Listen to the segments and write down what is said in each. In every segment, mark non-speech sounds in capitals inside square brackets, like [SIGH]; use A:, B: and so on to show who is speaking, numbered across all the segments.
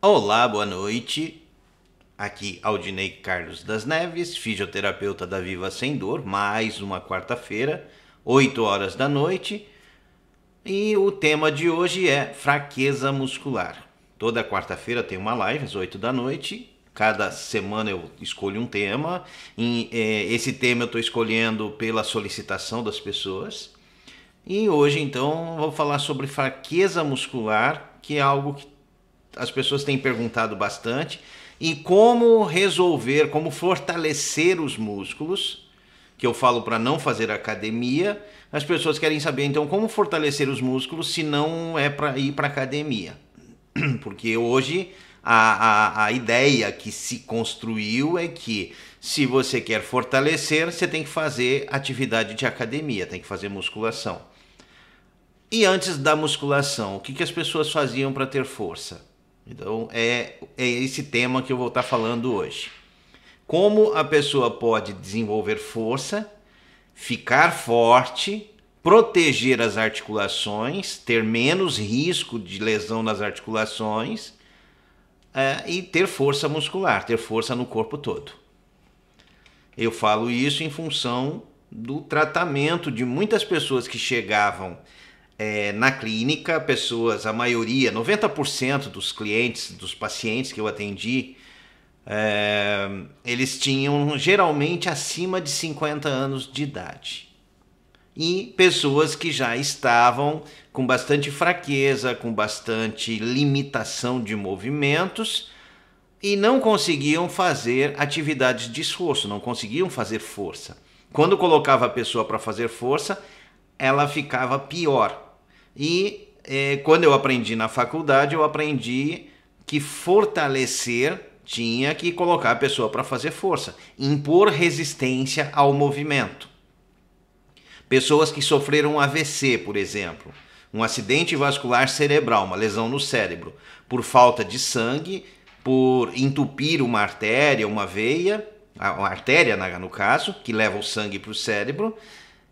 A: Olá, boa noite. Aqui Aldinei Carlos das Neves, fisioterapeuta da Viva Sem Dor, mais uma quarta-feira, 8 horas da noite. E o tema de hoje é fraqueza muscular. Toda quarta-feira tem uma live às 8 da noite. Cada semana eu escolho um tema. E, é, esse tema eu estou escolhendo pela solicitação das pessoas. E hoje, então, vou falar sobre fraqueza muscular, que é algo que as pessoas têm perguntado bastante em como resolver, como fortalecer os músculos, que eu falo para não fazer academia. As pessoas querem saber então como fortalecer os músculos se não é para ir para academia. [CLEARS THROAT] Porque hoje a, a, a ideia que se construiu é que se você quer fortalecer, você tem que fazer atividade de academia, tem que fazer musculação. E antes da musculação, o que, que as pessoas faziam para ter força? Então é, é esse tema que eu vou estar tá falando hoje. Como a pessoa pode desenvolver força, ficar forte, proteger as articulações, ter menos risco de lesão nas articulações é, e ter força muscular, ter força no corpo todo. Eu falo isso em função do tratamento de muitas pessoas que chegavam é, na clínica, pessoas, a maioria, 90% dos clientes, dos pacientes que eu atendi, é, eles tinham geralmente acima de 50 anos de idade. E pessoas que já estavam com bastante fraqueza, com bastante limitação de movimentos e não conseguiam fazer atividades de esforço, não conseguiam fazer força. Quando colocava a pessoa para fazer força, ela ficava pior, e é, quando eu aprendi na faculdade, eu aprendi que fortalecer tinha que colocar a pessoa para fazer força, impor resistência ao movimento. Pessoas que sofreram um AVC, por exemplo, um acidente vascular cerebral, uma lesão no cérebro, por falta de sangue, por entupir uma artéria, uma veia, a artéria no caso, que leva o sangue para o cérebro,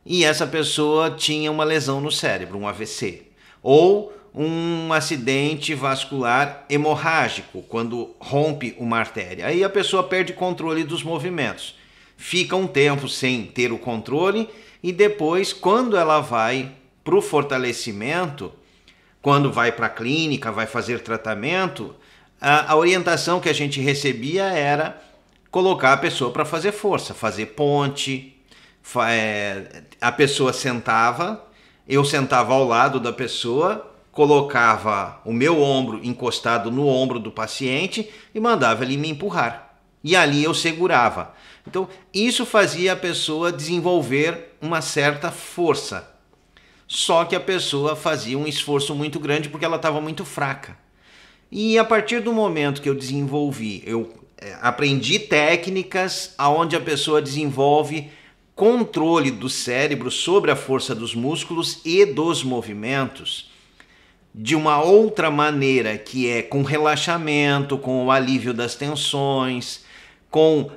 A: e essa pessoa tinha uma lesão no cérebro, um AVC, ou um acidente vascular hemorrágico, quando rompe uma artéria. Aí a pessoa perde controle dos movimentos, fica um tempo sem ter o controle e depois, quando ela vai para o fortalecimento, quando vai para a clínica, vai fazer tratamento, a, a orientação que a gente recebia era colocar a pessoa para fazer força, fazer ponte, é, a pessoa sentava, eu sentava ao lado da pessoa, colocava o meu ombro encostado no ombro do paciente e mandava ele me empurrar. E ali eu segurava. Então, isso fazia a pessoa desenvolver uma certa força. Só que a pessoa fazia um esforço muito grande porque ela estava muito fraca. E a partir do momento que eu desenvolvi, eu é, aprendi técnicas aonde a pessoa desenvolve controle do cérebro sobre a força dos músculos e dos movimentos de uma outra maneira, que é com relaxamento, com o alívio das tensões, com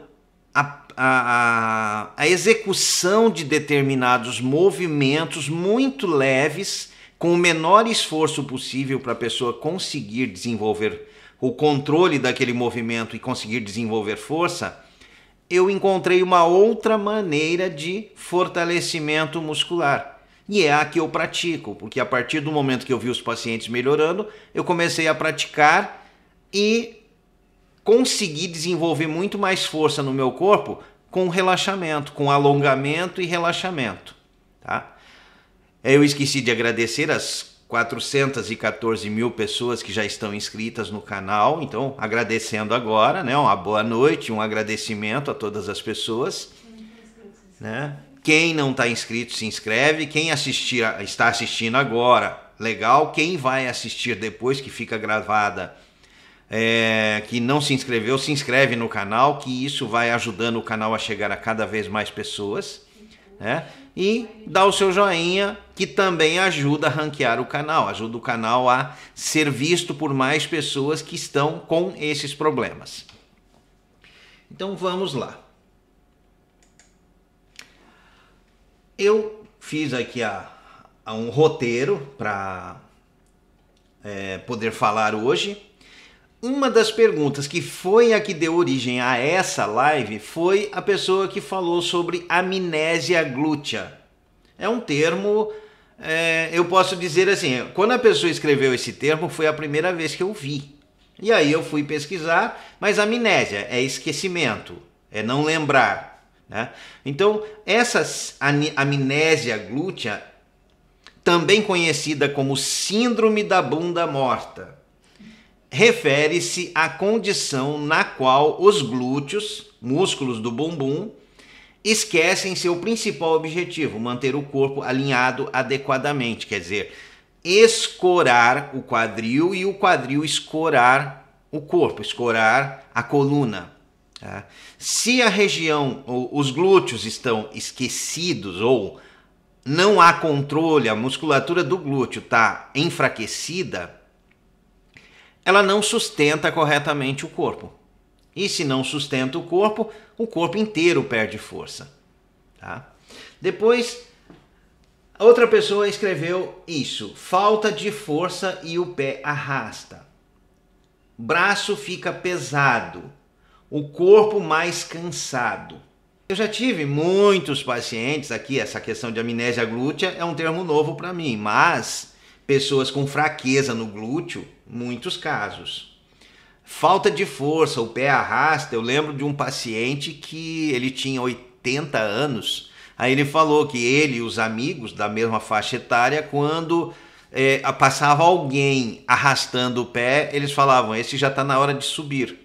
A: a, a, a execução de determinados movimentos muito leves, com o menor esforço possível para a pessoa conseguir desenvolver o controle daquele movimento e conseguir desenvolver força eu encontrei uma outra maneira de fortalecimento muscular. E é a que eu pratico, porque a partir do momento que eu vi os pacientes melhorando, eu comecei a praticar e consegui desenvolver muito mais força no meu corpo com relaxamento, com alongamento e relaxamento. Tá? Eu esqueci de agradecer as 414 mil pessoas que já estão inscritas no canal. Então, agradecendo agora, né? Uma boa noite, um agradecimento a todas as pessoas. Né? Quem não está inscrito, se inscreve. Quem assistir, está assistindo agora, legal. Quem vai assistir depois que fica gravada, é, que não se inscreveu, se inscreve no canal, que isso vai ajudando o canal a chegar a cada vez mais pessoas né? E dá o seu joinha, que também ajuda a ranquear o canal, ajuda o canal a ser visto por mais pessoas que estão com esses problemas. Então vamos lá. Eu fiz aqui a, a um roteiro para é, poder falar hoje uma das perguntas que foi a que deu origem a essa live foi a pessoa que falou sobre amnésia glútea. É um termo, é, eu posso dizer assim, quando a pessoa escreveu esse termo foi a primeira vez que eu vi. E aí eu fui pesquisar, mas amnésia é esquecimento, é não lembrar. Né? Então, essa amnésia glútea, também conhecida como síndrome da bunda morta, refere-se à condição na qual os glúteos, músculos do bumbum, esquecem seu principal objetivo, manter o corpo alinhado adequadamente, quer dizer, escorar o quadril e o quadril escorar o corpo, escorar a coluna. Tá? Se a região, os glúteos estão esquecidos ou não há controle, a musculatura do glúteo está enfraquecida, ela não sustenta corretamente o corpo. E se não sustenta o corpo, o corpo inteiro perde força. Tá? Depois, outra pessoa escreveu isso: falta de força e o pé arrasta. Braço fica pesado, o corpo mais cansado. Eu já tive muitos pacientes aqui, essa questão de amnésia glútea é um termo novo para mim, mas pessoas com fraqueza no glúteo, muitos casos. Falta de força, o pé arrasta. Eu lembro de um paciente que ele tinha 80 anos. Aí ele falou que ele e os amigos da mesma faixa etária, quando é, passava alguém arrastando o pé, eles falavam: esse já está na hora de subir,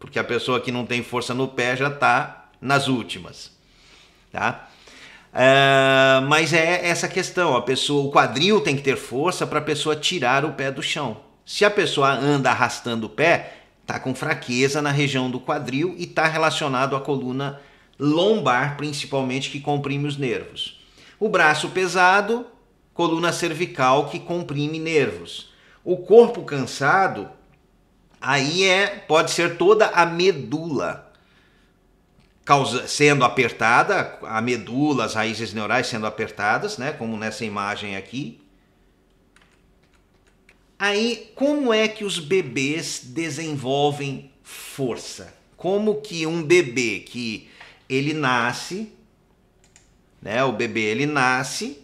A: porque a pessoa que não tem força no pé já está nas últimas. Tá? Uh, mas é essa questão, a pessoa, o quadril tem que ter força para a pessoa tirar o pé do chão. Se a pessoa anda arrastando o pé, está com fraqueza na região do quadril e está relacionado à coluna lombar, principalmente, que comprime os nervos. O braço pesado, coluna cervical, que comprime nervos. O corpo cansado, aí é pode ser toda a medula causa, sendo apertada, a medula, as raízes neurais sendo apertadas, né? como nessa imagem aqui. Aí, como é que os bebês desenvolvem força? Como que um bebê que ele nasce, né? O bebê ele nasce,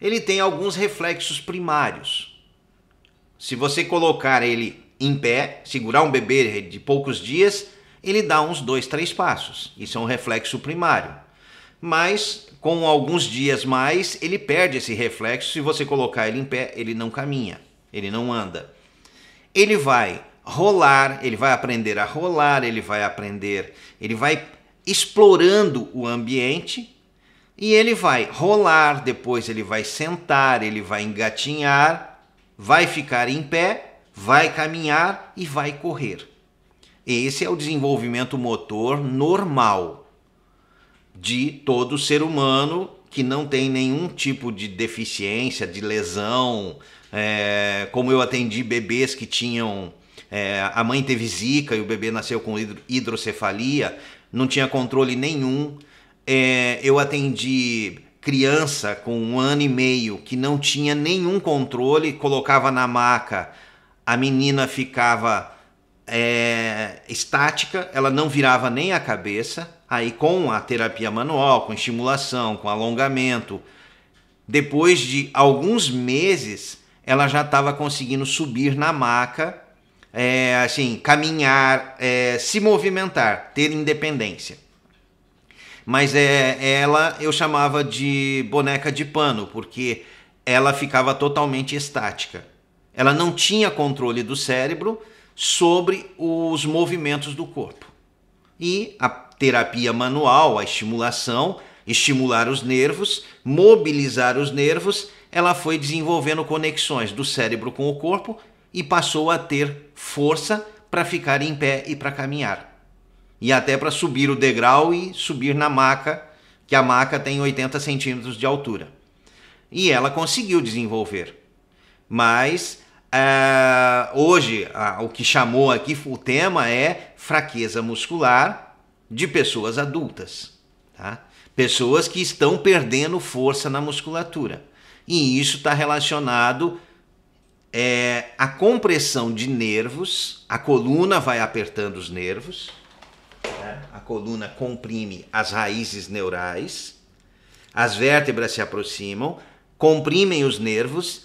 A: ele tem alguns reflexos primários. Se você colocar ele em pé, segurar um bebê de poucos dias, ele dá uns dois, três passos. Isso é um reflexo primário. Mas com alguns dias mais, ele perde esse reflexo. Se você colocar ele em pé, ele não caminha, ele não anda. Ele vai rolar, ele vai aprender a rolar, ele vai aprender, ele vai explorando o ambiente e ele vai rolar, depois ele vai sentar, ele vai engatinhar, vai ficar em pé, vai caminhar e vai correr. Esse é o desenvolvimento motor normal de todo ser humano que não tem nenhum tipo de deficiência, de lesão. É, como eu atendi bebês que tinham. É, a mãe teve zika e o bebê nasceu com hidrocefalia, não tinha controle nenhum. É, eu atendi criança com um ano e meio que não tinha nenhum controle, colocava na maca, a menina ficava é, estática, ela não virava nem a cabeça. Aí, com a terapia manual, com estimulação, com alongamento, depois de alguns meses, ela já estava conseguindo subir na maca, é, assim, caminhar, é, se movimentar, ter independência. Mas é, ela eu chamava de boneca de pano, porque ela ficava totalmente estática. Ela não tinha controle do cérebro, sobre os movimentos do corpo. E a terapia manual, a estimulação, estimular os nervos, mobilizar os nervos, ela foi desenvolvendo conexões do cérebro com o corpo e passou a ter força para ficar em pé e para caminhar. E até para subir o degrau e subir na maca, que a maca tem 80 centímetros de altura. E ela conseguiu desenvolver. Mas é, hoje, o que chamou aqui o tema é fraqueza muscular de pessoas adultas, tá? pessoas que estão perdendo força na musculatura. E isso está relacionado é, à compressão de nervos, a coluna vai apertando os nervos, né? a coluna comprime as raízes neurais, as vértebras se aproximam, comprimem os nervos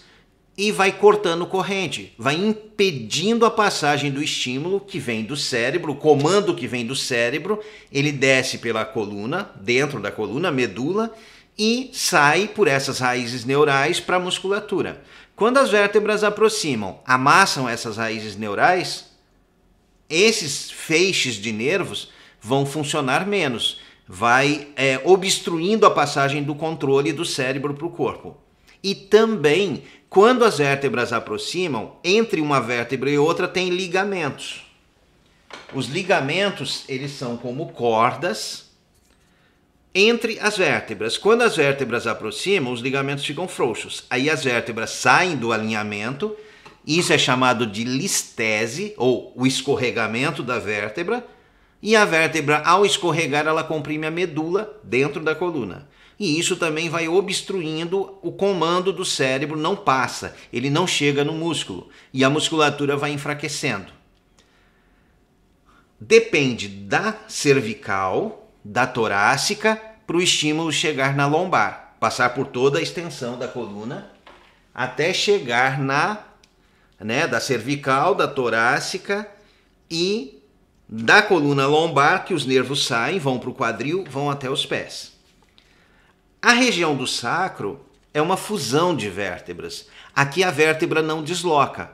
A: e vai cortando corrente, vai impedindo a passagem do estímulo que vem do cérebro, o comando que vem do cérebro, ele desce pela coluna, dentro da coluna, medula, e sai por essas raízes neurais para a musculatura. Quando as vértebras aproximam, amassam essas raízes neurais, esses feixes de nervos vão funcionar menos, vai é, obstruindo a passagem do controle do cérebro para o corpo. E também, quando as vértebras aproximam, entre uma vértebra e outra tem ligamentos. Os ligamentos, eles são como cordas entre as vértebras. Quando as vértebras aproximam, os ligamentos ficam frouxos. Aí as vértebras saem do alinhamento. Isso é chamado de listese, ou o escorregamento da vértebra. E a vértebra, ao escorregar, ela comprime a medula dentro da coluna e isso também vai obstruindo o comando do cérebro, não passa, ele não chega no músculo e a musculatura vai enfraquecendo. Depende da cervical, da torácica, para o estímulo chegar na lombar, passar por toda a extensão da coluna até chegar na, né, da cervical, da torácica e da coluna lombar que os nervos saem, vão para o quadril, vão até os pés. A região do sacro é uma fusão de vértebras. Aqui a vértebra não desloca.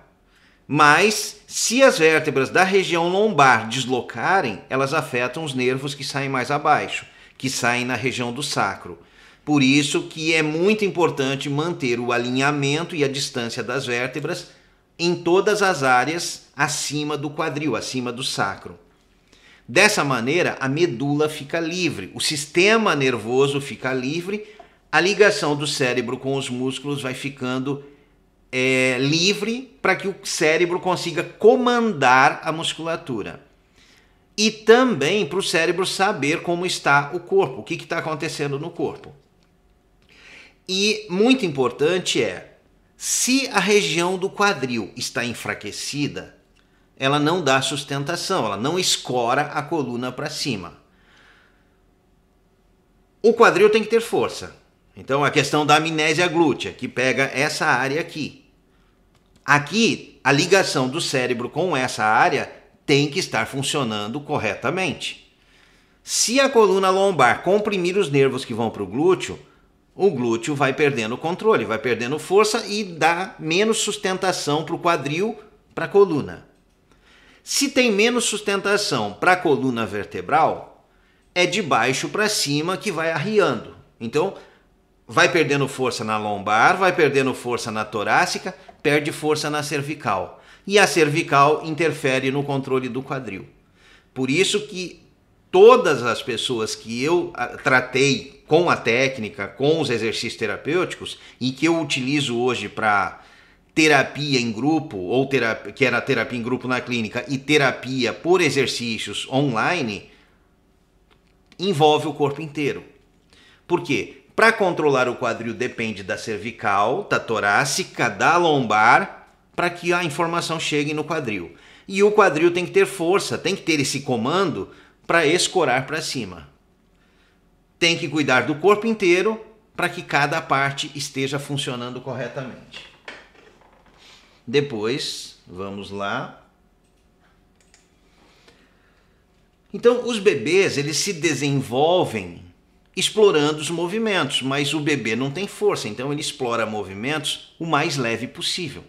A: Mas se as vértebras da região lombar deslocarem, elas afetam os nervos que saem mais abaixo, que saem na região do sacro. Por isso que é muito importante manter o alinhamento e a distância das vértebras em todas as áreas acima do quadril, acima do sacro. Dessa maneira, a medula fica livre, o sistema nervoso fica livre, a ligação do cérebro com os músculos vai ficando é, livre para que o cérebro consiga comandar a musculatura. E também para o cérebro saber como está o corpo, o que está acontecendo no corpo. E muito importante é: se a região do quadril está enfraquecida, ela não dá sustentação, ela não escora a coluna para cima. O quadril tem que ter força. Então a questão da amnésia glútea, que pega essa área aqui. Aqui, a ligação do cérebro com essa área tem que estar funcionando corretamente. Se a coluna lombar comprimir os nervos que vão para o glúteo, o glúteo vai perdendo controle, vai perdendo força e dá menos sustentação para o quadril, para a coluna. Se tem menos sustentação para a coluna vertebral, é de baixo para cima que vai arriando. Então, vai perdendo força na lombar, vai perdendo força na torácica, perde força na cervical. E a cervical interfere no controle do quadril. Por isso que todas as pessoas que eu ah, tratei com a técnica, com os exercícios terapêuticos e que eu utilizo hoje para terapia em grupo, ou terapia, que era terapia em grupo na clínica, e terapia por exercícios online, envolve o corpo inteiro. Por quê? Para controlar o quadril depende da cervical, da torácica, da lombar, para que a informação chegue no quadril. E o quadril tem que ter força, tem que ter esse comando para escorar para cima. Tem que cuidar do corpo inteiro para que cada parte esteja funcionando corretamente. Depois, vamos lá. Então, os bebês, eles se desenvolvem explorando os movimentos, mas o bebê não tem força, então ele explora movimentos o mais leve possível.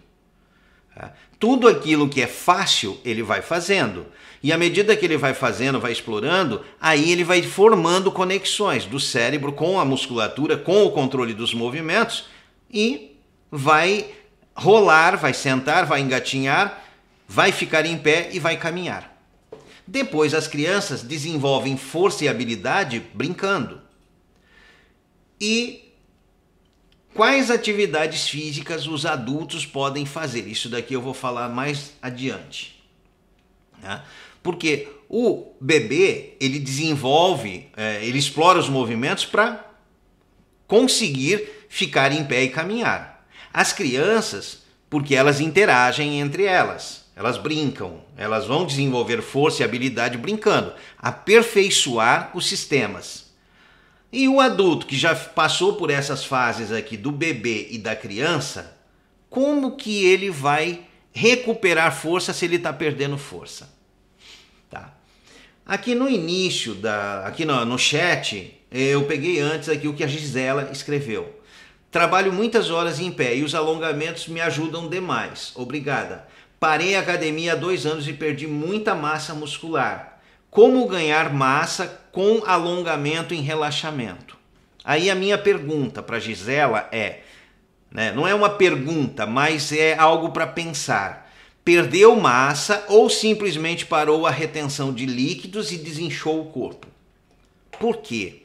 A: Tá? Tudo aquilo que é fácil, ele vai fazendo. E à medida que ele vai fazendo, vai explorando, aí ele vai formando conexões do cérebro com a musculatura, com o controle dos movimentos e vai rolar, vai sentar, vai engatinhar, vai ficar em pé e vai caminhar. Depois, as crianças desenvolvem força e habilidade brincando. E quais atividades físicas os adultos podem fazer? Isso daqui eu vou falar mais adiante. Né? Porque o bebê ele desenvolve, é, ele explora os movimentos para conseguir ficar em pé e caminhar. As crianças, porque elas interagem entre elas, elas brincam, elas vão desenvolver força e habilidade brincando, aperfeiçoar os sistemas. E o adulto que já passou por essas fases aqui do bebê e da criança, como que ele vai recuperar força se ele está perdendo força? Tá. Aqui no início, da, aqui no, no chat, eh, eu peguei antes aqui o que a Gisela escreveu. Trabalho muitas horas em pé e os alongamentos me ajudam demais. Obrigada. Parei a academia há dois anos e perdi muita massa muscular. Como ganhar massa com alongamento em relaxamento? Aí a minha pergunta para Gisela é, né, não é uma pergunta, mas é algo para pensar. Perdeu massa ou simplesmente parou a retenção de líquidos e desinchou o corpo? Por quê?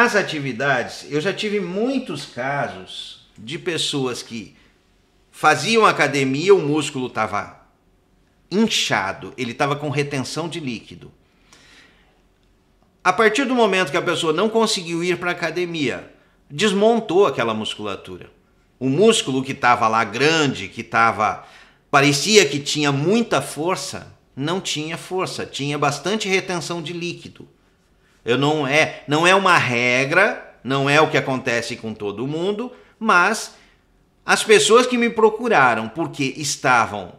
A: As atividades, eu já tive muitos casos de pessoas que faziam academia, o músculo estava inchado, ele estava com retenção de líquido. A partir do momento que a pessoa não conseguiu ir para a academia, desmontou aquela musculatura. O músculo que estava lá grande, que estava parecia que tinha muita força, não tinha força, tinha bastante retenção de líquido. Eu não é, não é uma regra, não é o que acontece com todo mundo, mas as pessoas que me procuraram porque estavam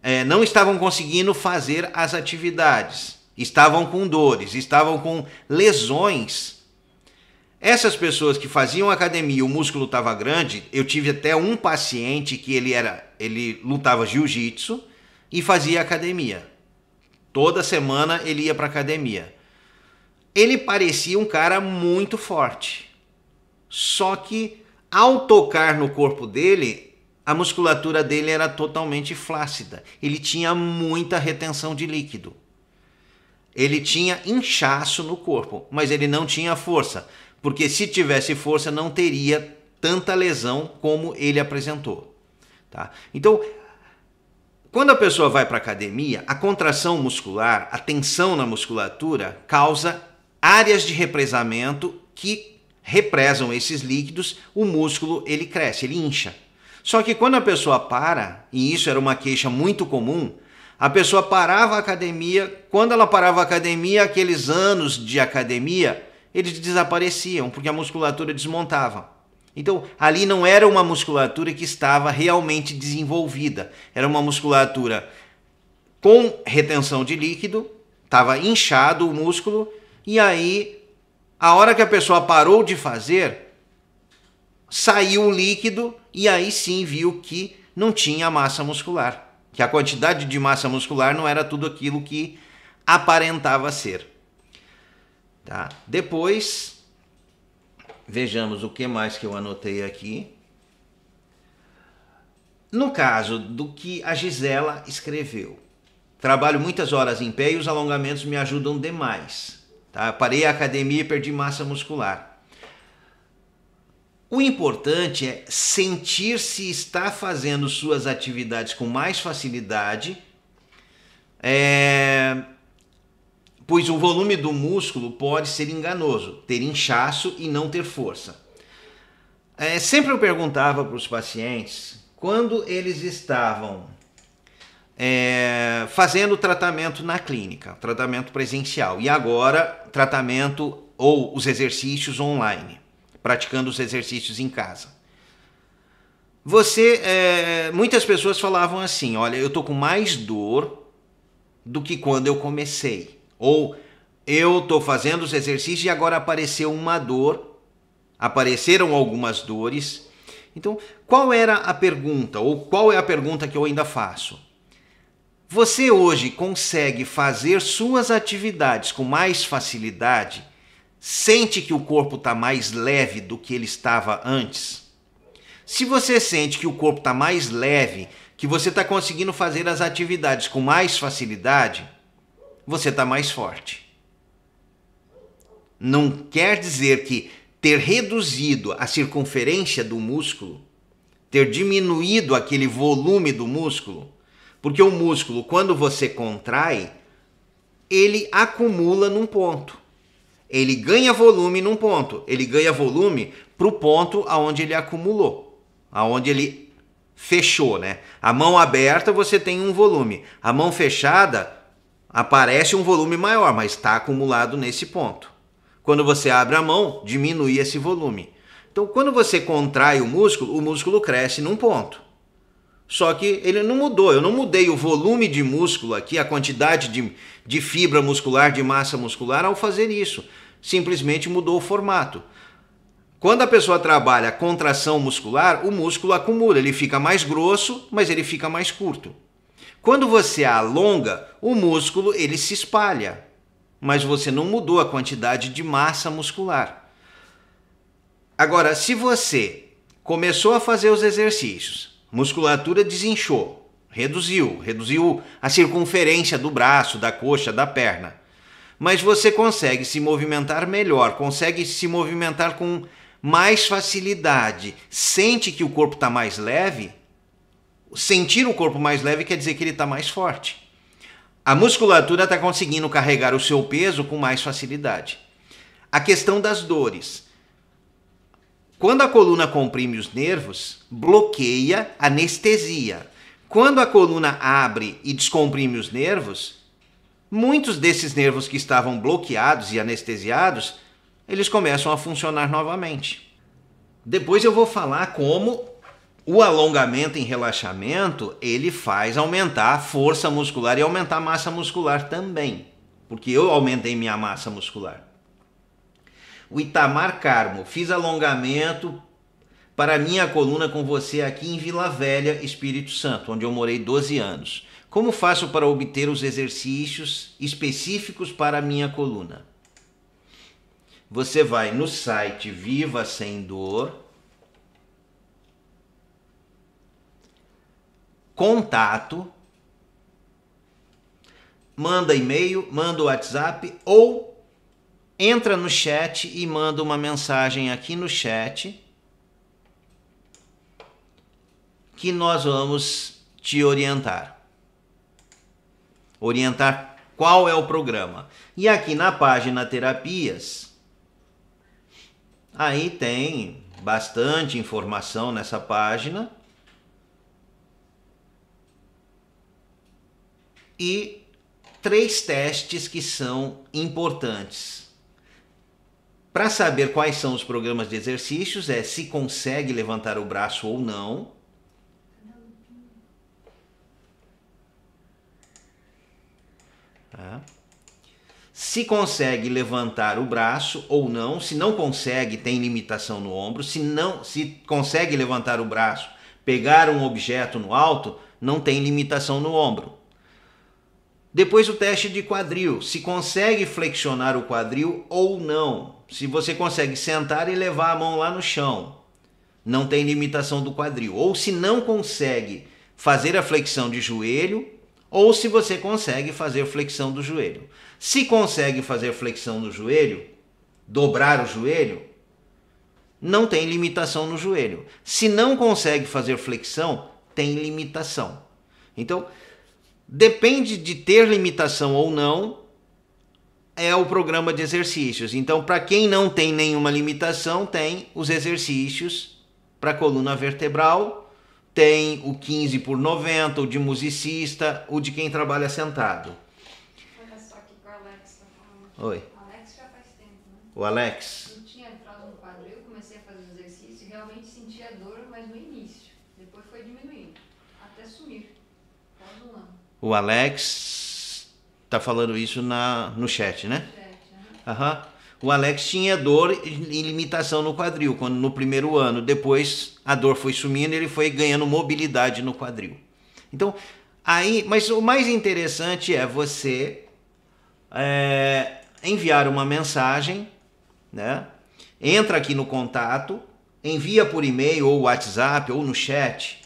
A: é, não estavam conseguindo fazer as atividades, estavam com dores, estavam com lesões. Essas pessoas que faziam academia, o músculo estava grande. Eu tive até um paciente que ele era, ele lutava jiu-jitsu e fazia academia. Toda semana ele ia para academia ele parecia um cara muito forte. Só que ao tocar no corpo dele, a musculatura dele era totalmente flácida. Ele tinha muita retenção de líquido. Ele tinha inchaço no corpo, mas ele não tinha força, porque se tivesse força não teria tanta lesão como ele apresentou. Tá? Então, quando a pessoa vai para academia, a contração muscular, a tensão na musculatura causa áreas de represamento que represam esses líquidos, o músculo ele cresce, ele incha. Só que quando a pessoa para, e isso era uma queixa muito comum, a pessoa parava a academia, quando ela parava a academia, aqueles anos de academia, eles desapareciam, porque a musculatura desmontava. Então, ali não era uma musculatura que estava realmente desenvolvida, era uma musculatura com retenção de líquido, estava inchado o músculo, e aí, a hora que a pessoa parou de fazer, saiu o líquido e aí sim viu que não tinha massa muscular, que a quantidade de massa muscular não era tudo aquilo que aparentava ser. Tá? Depois, vejamos o que mais que eu anotei aqui. No caso do que a Gisela escreveu, trabalho muitas horas em pé e os alongamentos me ajudam demais. Tá? Parei a academia e perdi massa muscular. O importante é sentir se está fazendo suas atividades com mais facilidade, é... pois o volume do músculo pode ser enganoso, ter inchaço e não ter força. É, sempre eu perguntava para os pacientes quando eles estavam é, fazendo tratamento na clínica, tratamento presencial, e agora tratamento ou os exercícios online, praticando os exercícios em casa. Você, é, muitas pessoas falavam assim: olha, eu tô com mais dor do que quando eu comecei, ou eu tô fazendo os exercícios e agora apareceu uma dor, apareceram algumas dores. Então, qual era a pergunta, ou qual é a pergunta que eu ainda faço? Você hoje consegue fazer suas atividades com mais facilidade? Sente que o corpo está mais leve do que ele estava antes? Se você sente que o corpo está mais leve, que você está conseguindo fazer as atividades com mais facilidade, você está mais forte. Não quer dizer que ter reduzido a circunferência do músculo, ter diminuído aquele volume do músculo, porque o músculo, quando você contrai, ele acumula num ponto. Ele ganha volume num ponto. Ele ganha volume para o ponto aonde ele acumulou, aonde ele fechou, né? A mão aberta você tem um volume. A mão fechada aparece um volume maior, mas está acumulado nesse ponto. Quando você abre a mão, diminui esse volume. Então, quando você contrai o músculo, o músculo cresce num ponto. Só que ele não mudou, eu não mudei o volume de músculo aqui, a quantidade de, de fibra muscular, de massa muscular ao fazer isso. Simplesmente mudou o formato. Quando a pessoa trabalha contração muscular, o músculo acumula, ele fica mais grosso, mas ele fica mais curto. Quando você alonga, o músculo ele se espalha, mas você não mudou a quantidade de massa muscular. Agora, se você começou a fazer os exercícios, musculatura desinchou, reduziu, reduziu a circunferência do braço, da coxa, da perna. Mas você consegue se movimentar melhor, consegue se movimentar com mais facilidade, sente que o corpo está mais leve. Sentir o corpo mais leve quer dizer que ele está mais forte. A musculatura está conseguindo carregar o seu peso com mais facilidade. A questão das dores. Quando a coluna comprime os nervos, bloqueia, anestesia. Quando a coluna abre e descomprime os nervos, muitos desses nervos que estavam bloqueados e anestesiados, eles começam a funcionar novamente. Depois eu vou falar como o alongamento em relaxamento, ele faz aumentar a força muscular e aumentar a massa muscular também, porque eu aumentei minha massa muscular o Itamar Carmo. Fiz alongamento para minha coluna com você aqui em Vila Velha, Espírito Santo, onde eu morei 12 anos. Como faço para obter os exercícios específicos para minha coluna? Você vai no site Viva Sem Dor, contato, manda e-mail, manda WhatsApp ou entra no chat e manda uma mensagem aqui no chat que nós vamos te orientar. Orientar qual é o programa. E aqui na página Terapias, aí tem bastante informação nessa página. E três testes que são importantes para saber quais são os programas de exercícios, é se consegue levantar o braço ou não. Tá? Se consegue levantar o braço ou não, se não consegue, tem limitação no ombro. Se não, se consegue levantar o braço, pegar um objeto no alto, não tem limitação no ombro. Depois o teste de quadril, se consegue flexionar o quadril ou não. Se você consegue sentar e levar a mão lá no chão, não tem limitação do quadril. Ou se não consegue fazer a flexão de joelho, ou se você consegue fazer flexão do joelho. Se consegue fazer flexão no joelho, dobrar o joelho, não tem limitação no joelho. Se não consegue fazer flexão, tem limitação. Então, depende de ter limitação ou não, é o programa de exercícios. Então, para quem não tem nenhuma limitação, tem os exercícios para coluna vertebral, tem o 15 por 90, o de musicista, o de quem trabalha sentado. Olha só aqui que o Alex tá falando. Oi. O Alex já faz tempo, né? O Alex. Eu tinha entrado no quadril, comecei a fazer exercício e realmente sentia dor, mas no início. Depois foi diminuindo, até sumir. Após um ano. O Alex Tá falando isso na, no chat, né? Aham. O Alex tinha dor e limitação no quadril quando no primeiro ano. Depois a dor foi sumindo, ele foi ganhando mobilidade no quadril. Então, aí, mas o mais interessante é você é, enviar uma mensagem, né? Entra aqui no contato, envia por e-mail ou WhatsApp ou no chat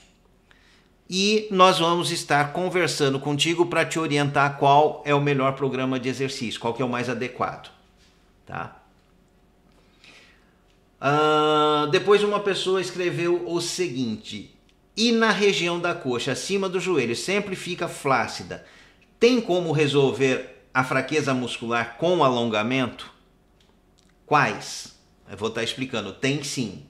A: e nós vamos estar conversando contigo para te orientar qual é o melhor programa de exercício, qual que é o mais adequado, tá? Uh, depois uma pessoa escreveu o seguinte: e na região da coxa, acima do joelho, sempre fica flácida. Tem como resolver a fraqueza muscular com alongamento? Quais? Eu vou estar tá explicando. Tem sim.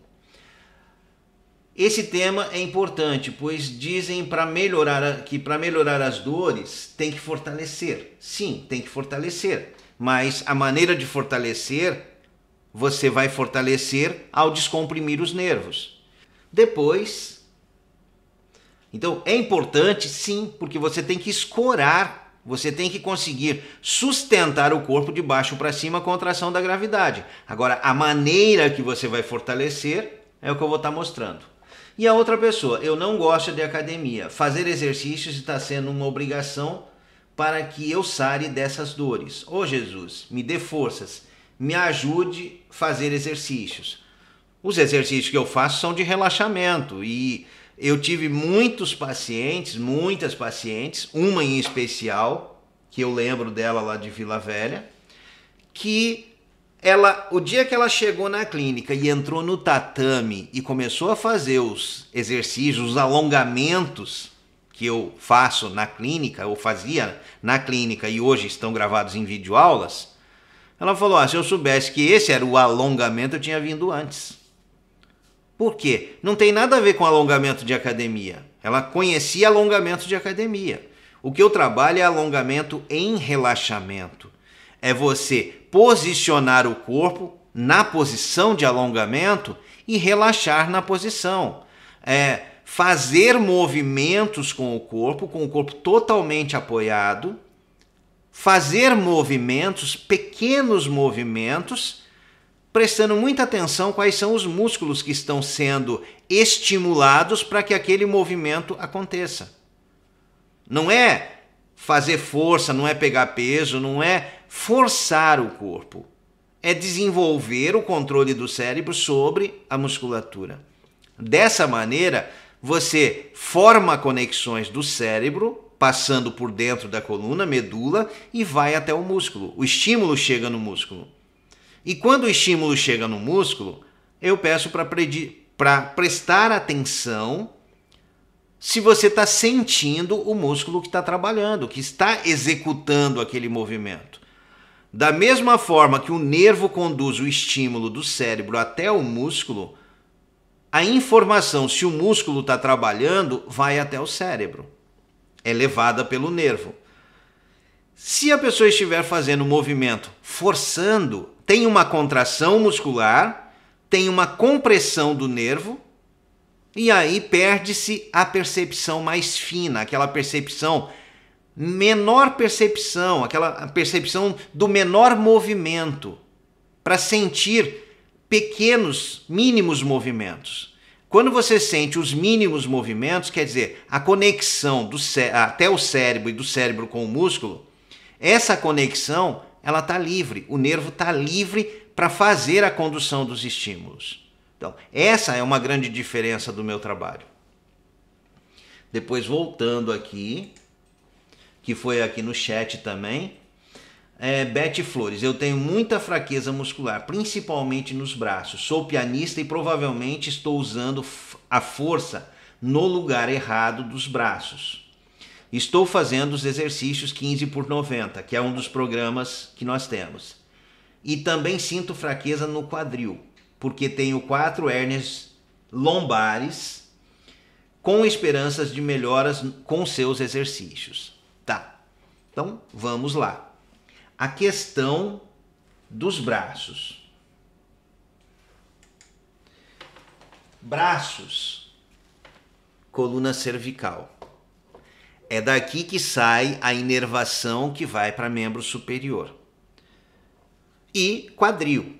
A: Esse tema é importante, pois dizem para melhorar que para melhorar as dores tem que fortalecer. Sim, tem que fortalecer, mas a maneira de fortalecer você vai fortalecer ao descomprimir os nervos. Depois, então é importante sim, porque você tem que escorar você tem que conseguir sustentar o corpo de baixo para cima com a atração da gravidade. Agora, a maneira que você vai fortalecer é o que eu vou estar tá mostrando. E a outra pessoa, eu não gosto de academia. Fazer exercícios está sendo uma obrigação para que eu sare dessas dores. Ô oh, Jesus, me dê forças, me ajude a fazer exercícios. Os exercícios que eu faço são de relaxamento e eu tive muitos pacientes, muitas pacientes, uma em especial, que eu lembro dela lá de Vila Velha, que ela, o dia que ela chegou na clínica e entrou no tatame e começou a fazer os exercícios, os alongamentos que eu faço na clínica, ou fazia na clínica e hoje estão gravados em videoaulas, ela falou: ah, se eu soubesse que esse era o alongamento, eu tinha vindo antes. Por quê? Não tem nada a ver com alongamento de academia. Ela conhecia alongamento de academia. O que eu trabalho é alongamento em relaxamento. É você posicionar o corpo na posição de alongamento e relaxar na posição. É fazer movimentos com o corpo, com o corpo totalmente apoiado, fazer movimentos, pequenos movimentos, prestando muita atenção quais são os músculos que estão sendo estimulados para que aquele movimento aconteça. Não é fazer força, não é pegar peso, não é forçar o corpo, é desenvolver o controle do cérebro sobre a musculatura. Dessa maneira, você forma conexões do cérebro, passando por dentro da coluna, medula, e vai até o músculo. O estímulo chega no músculo. E quando o estímulo chega no músculo, eu peço para prestar atenção se você está sentindo o músculo que está trabalhando, que está executando aquele movimento. Da mesma forma que o nervo conduz o estímulo do cérebro até o músculo, a informação, se o músculo está trabalhando, vai até o cérebro. É levada pelo nervo. Se a pessoa estiver fazendo um movimento forçando, tem uma contração muscular, tem uma compressão do nervo, e aí perde-se a percepção mais fina, aquela percepção menor percepção, aquela percepção do menor movimento, para sentir pequenos, mínimos movimentos. Quando você sente os mínimos movimentos, quer dizer, a conexão do até o cérebro e do cérebro com o músculo, essa conexão ela está livre, o nervo está livre para fazer a condução dos estímulos. Então, essa é uma grande diferença do meu trabalho. Depois, voltando aqui, que foi aqui no chat também. É, Beth Flores, eu tenho muita fraqueza muscular, principalmente nos braços. Sou pianista e provavelmente estou usando a força no lugar errado dos braços. Estou fazendo os exercícios 15 por 90, que é um dos programas que nós temos. E também sinto fraqueza no quadril, porque tenho quatro hérnias lombares com esperanças de melhoras com seus exercícios. Tá. Então vamos lá. A questão dos braços. Braços, coluna cervical. É daqui que sai a inervação que vai para membro superior. E quadril.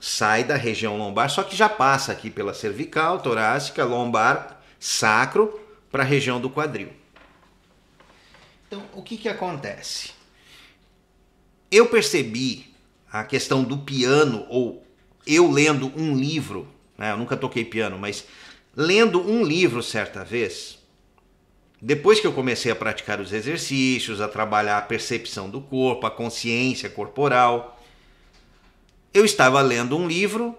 A: Sai da região lombar, só que já passa aqui pela cervical, torácica, lombar, sacro, para a região do quadril. Então, o que, que acontece? Eu percebi a questão do piano, ou eu lendo um livro, né? eu nunca toquei piano, mas lendo um livro certa vez, depois que eu comecei a praticar os exercícios, a trabalhar a percepção do corpo, a consciência corporal, eu estava lendo um livro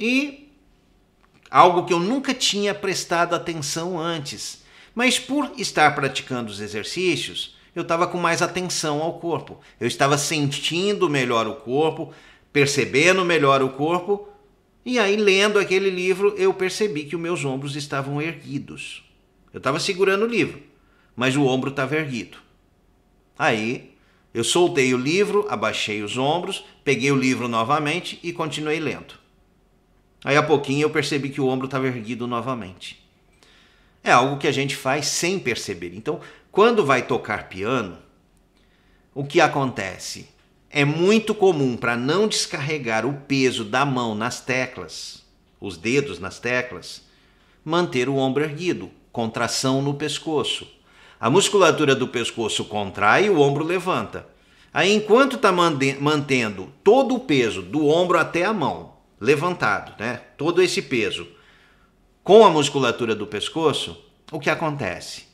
A: e algo que eu nunca tinha prestado atenção antes mas por estar praticando os exercícios, eu estava com mais atenção ao corpo. Eu estava sentindo melhor o corpo, percebendo melhor o corpo. E aí, lendo aquele livro, eu percebi que os meus ombros estavam erguidos. Eu estava segurando o livro, mas o ombro estava erguido. Aí, eu soltei o livro, abaixei os ombros, peguei o livro novamente e continuei lendo. Aí, a pouquinho, eu percebi que o ombro estava erguido novamente é algo que a gente faz sem perceber. Então, quando vai tocar piano, o que acontece? É muito comum para não descarregar o peso da mão nas teclas, os dedos nas teclas, manter o ombro erguido, contração no pescoço. A musculatura do pescoço contrai e o ombro levanta. Aí, enquanto está mantendo todo o peso do ombro até a mão levantado, né? Todo esse peso com a musculatura do pescoço, o que acontece?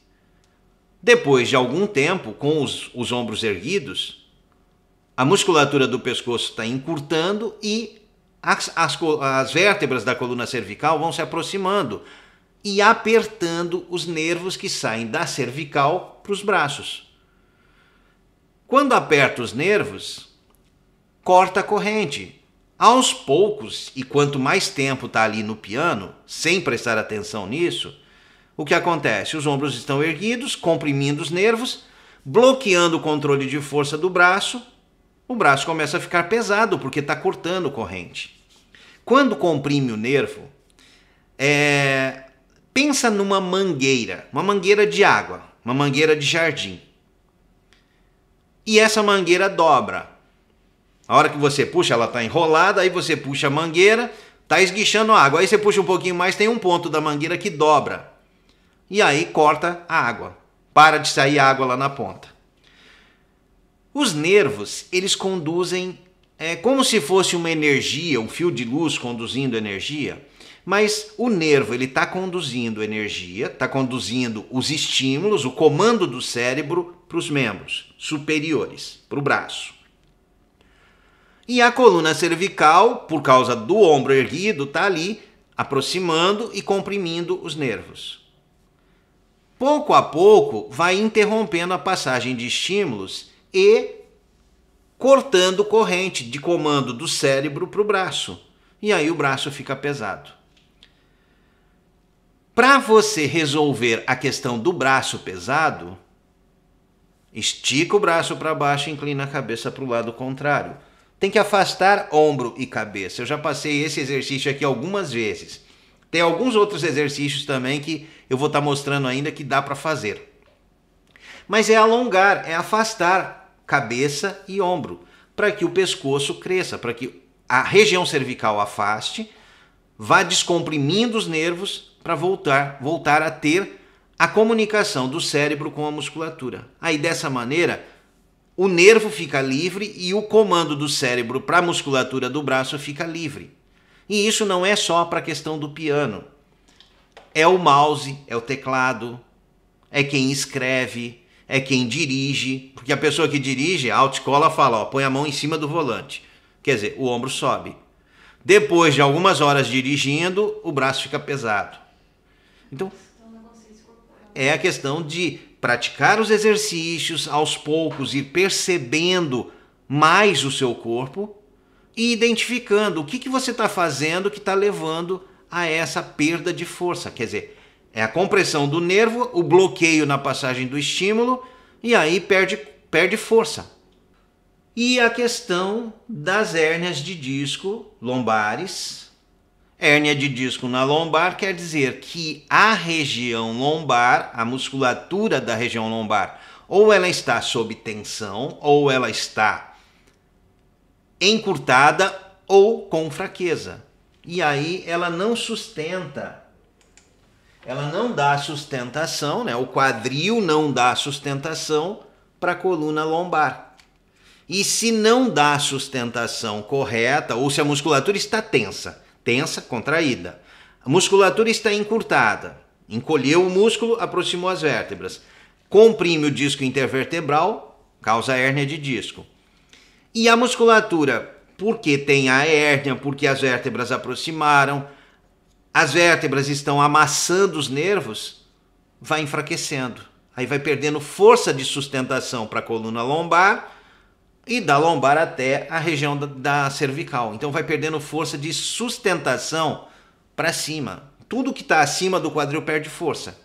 A: Depois de algum tempo, com os, os ombros erguidos, a musculatura do pescoço está encurtando e as, as, as vértebras da coluna cervical vão se aproximando e apertando os nervos que saem da cervical para os braços. Quando aperta os nervos, corta a corrente, aos poucos, e quanto mais tempo está ali no piano, sem prestar atenção nisso, o que acontece? Os ombros estão erguidos, comprimindo os nervos, bloqueando o controle de força do braço. O braço começa a ficar pesado porque está cortando corrente. Quando comprime o nervo, é... pensa numa mangueira, uma mangueira de água, uma mangueira de jardim. E essa mangueira dobra a hora que você puxa, ela está enrolada, aí você puxa a mangueira, está esguichando a água. Aí você puxa um pouquinho mais, tem um ponto da mangueira que dobra. E aí corta a água. Para de sair água lá na ponta. Os nervos, eles conduzem é como se fosse uma energia, um fio de luz conduzindo energia, mas o nervo ele está conduzindo energia, está conduzindo os estímulos, o comando do cérebro para os membros superiores, para o braço. E a coluna cervical, por causa do ombro erguido, está ali aproximando e comprimindo os nervos. Pouco a pouco, vai interrompendo a passagem de estímulos e cortando corrente de comando do cérebro para o braço. E aí o braço fica pesado. Para você resolver a questão do braço pesado, estica o braço para baixo e inclina a cabeça para o lado contrário. Tem que afastar ombro e cabeça. Eu já passei esse exercício aqui algumas vezes. Tem alguns outros exercícios também que eu vou estar tá mostrando ainda que dá para fazer. Mas é alongar, é afastar cabeça e ombro para que o pescoço cresça, para que a região cervical afaste, vá descomprimindo os nervos para voltar, voltar a ter a comunicação do cérebro com a musculatura. Aí dessa maneira o nervo fica livre e o comando do cérebro para a musculatura do braço fica livre. E isso não é só para a questão do piano. É o mouse, é o teclado, é quem escreve, é quem dirige, porque a pessoa que dirige, a autoescola fala, ó, põe a mão em cima do volante. Quer dizer, o ombro sobe. Depois de algumas horas dirigindo, o braço fica pesado. Então, é a questão de praticar os exercícios aos poucos e percebendo mais o seu corpo e identificando o que, que você está fazendo que está levando a essa perda de força. Quer dizer, é a compressão do nervo, o bloqueio na passagem do estímulo e aí perde, perde força. E a questão das hérnias de disco lombares, Hérnia de disco na lombar quer dizer que a região lombar, a musculatura da região lombar, ou ela está sob tensão, ou ela está encurtada ou com fraqueza. E aí ela não sustenta, ela não dá sustentação, né? o quadril não dá sustentação para a coluna lombar. E se não dá sustentação correta, ou se a musculatura está tensa tensa, contraída. A musculatura está encurtada, encolheu o músculo, aproximou as vértebras. Comprime o disco intervertebral, causa hérnia de disco. E a musculatura, porque tem a hérnia, porque as vértebras aproximaram, as vértebras estão amassando os nervos, vai enfraquecendo. Aí vai perdendo força de sustentação para a coluna lombar e da lombar até a região da, da cervical. Então vai perdendo força de sustentação para cima. Tudo que está acima do quadril perde força.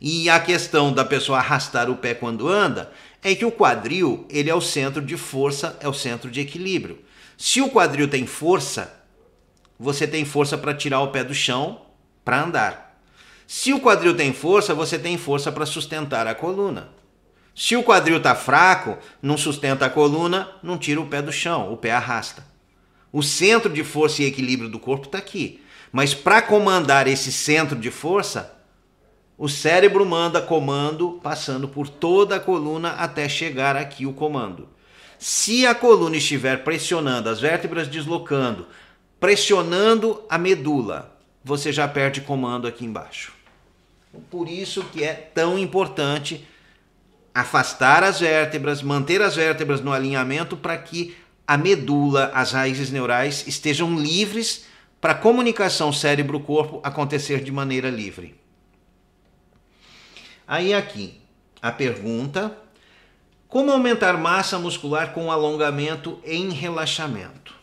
A: E a questão da pessoa arrastar o pé quando anda é que o quadril ele é o centro de força, é o centro de equilíbrio. Se o quadril tem força, você tem força para tirar o pé do chão para andar. Se o quadril tem força, você tem força para sustentar a coluna. Se o quadril está fraco, não sustenta a coluna, não tira o pé do chão, o pé arrasta. O centro de força e equilíbrio do corpo está aqui. Mas para comandar esse centro de força, o cérebro manda comando passando por toda a coluna até chegar aqui o comando. Se a coluna estiver pressionando, as vértebras deslocando, pressionando a medula, você já perde comando aqui embaixo. Por isso que é tão importante afastar as vértebras, manter as vértebras no alinhamento para que a medula, as raízes neurais estejam livres para a comunicação cérebro-corpo acontecer de maneira livre. Aí aqui, a pergunta: como aumentar massa muscular com alongamento em relaxamento?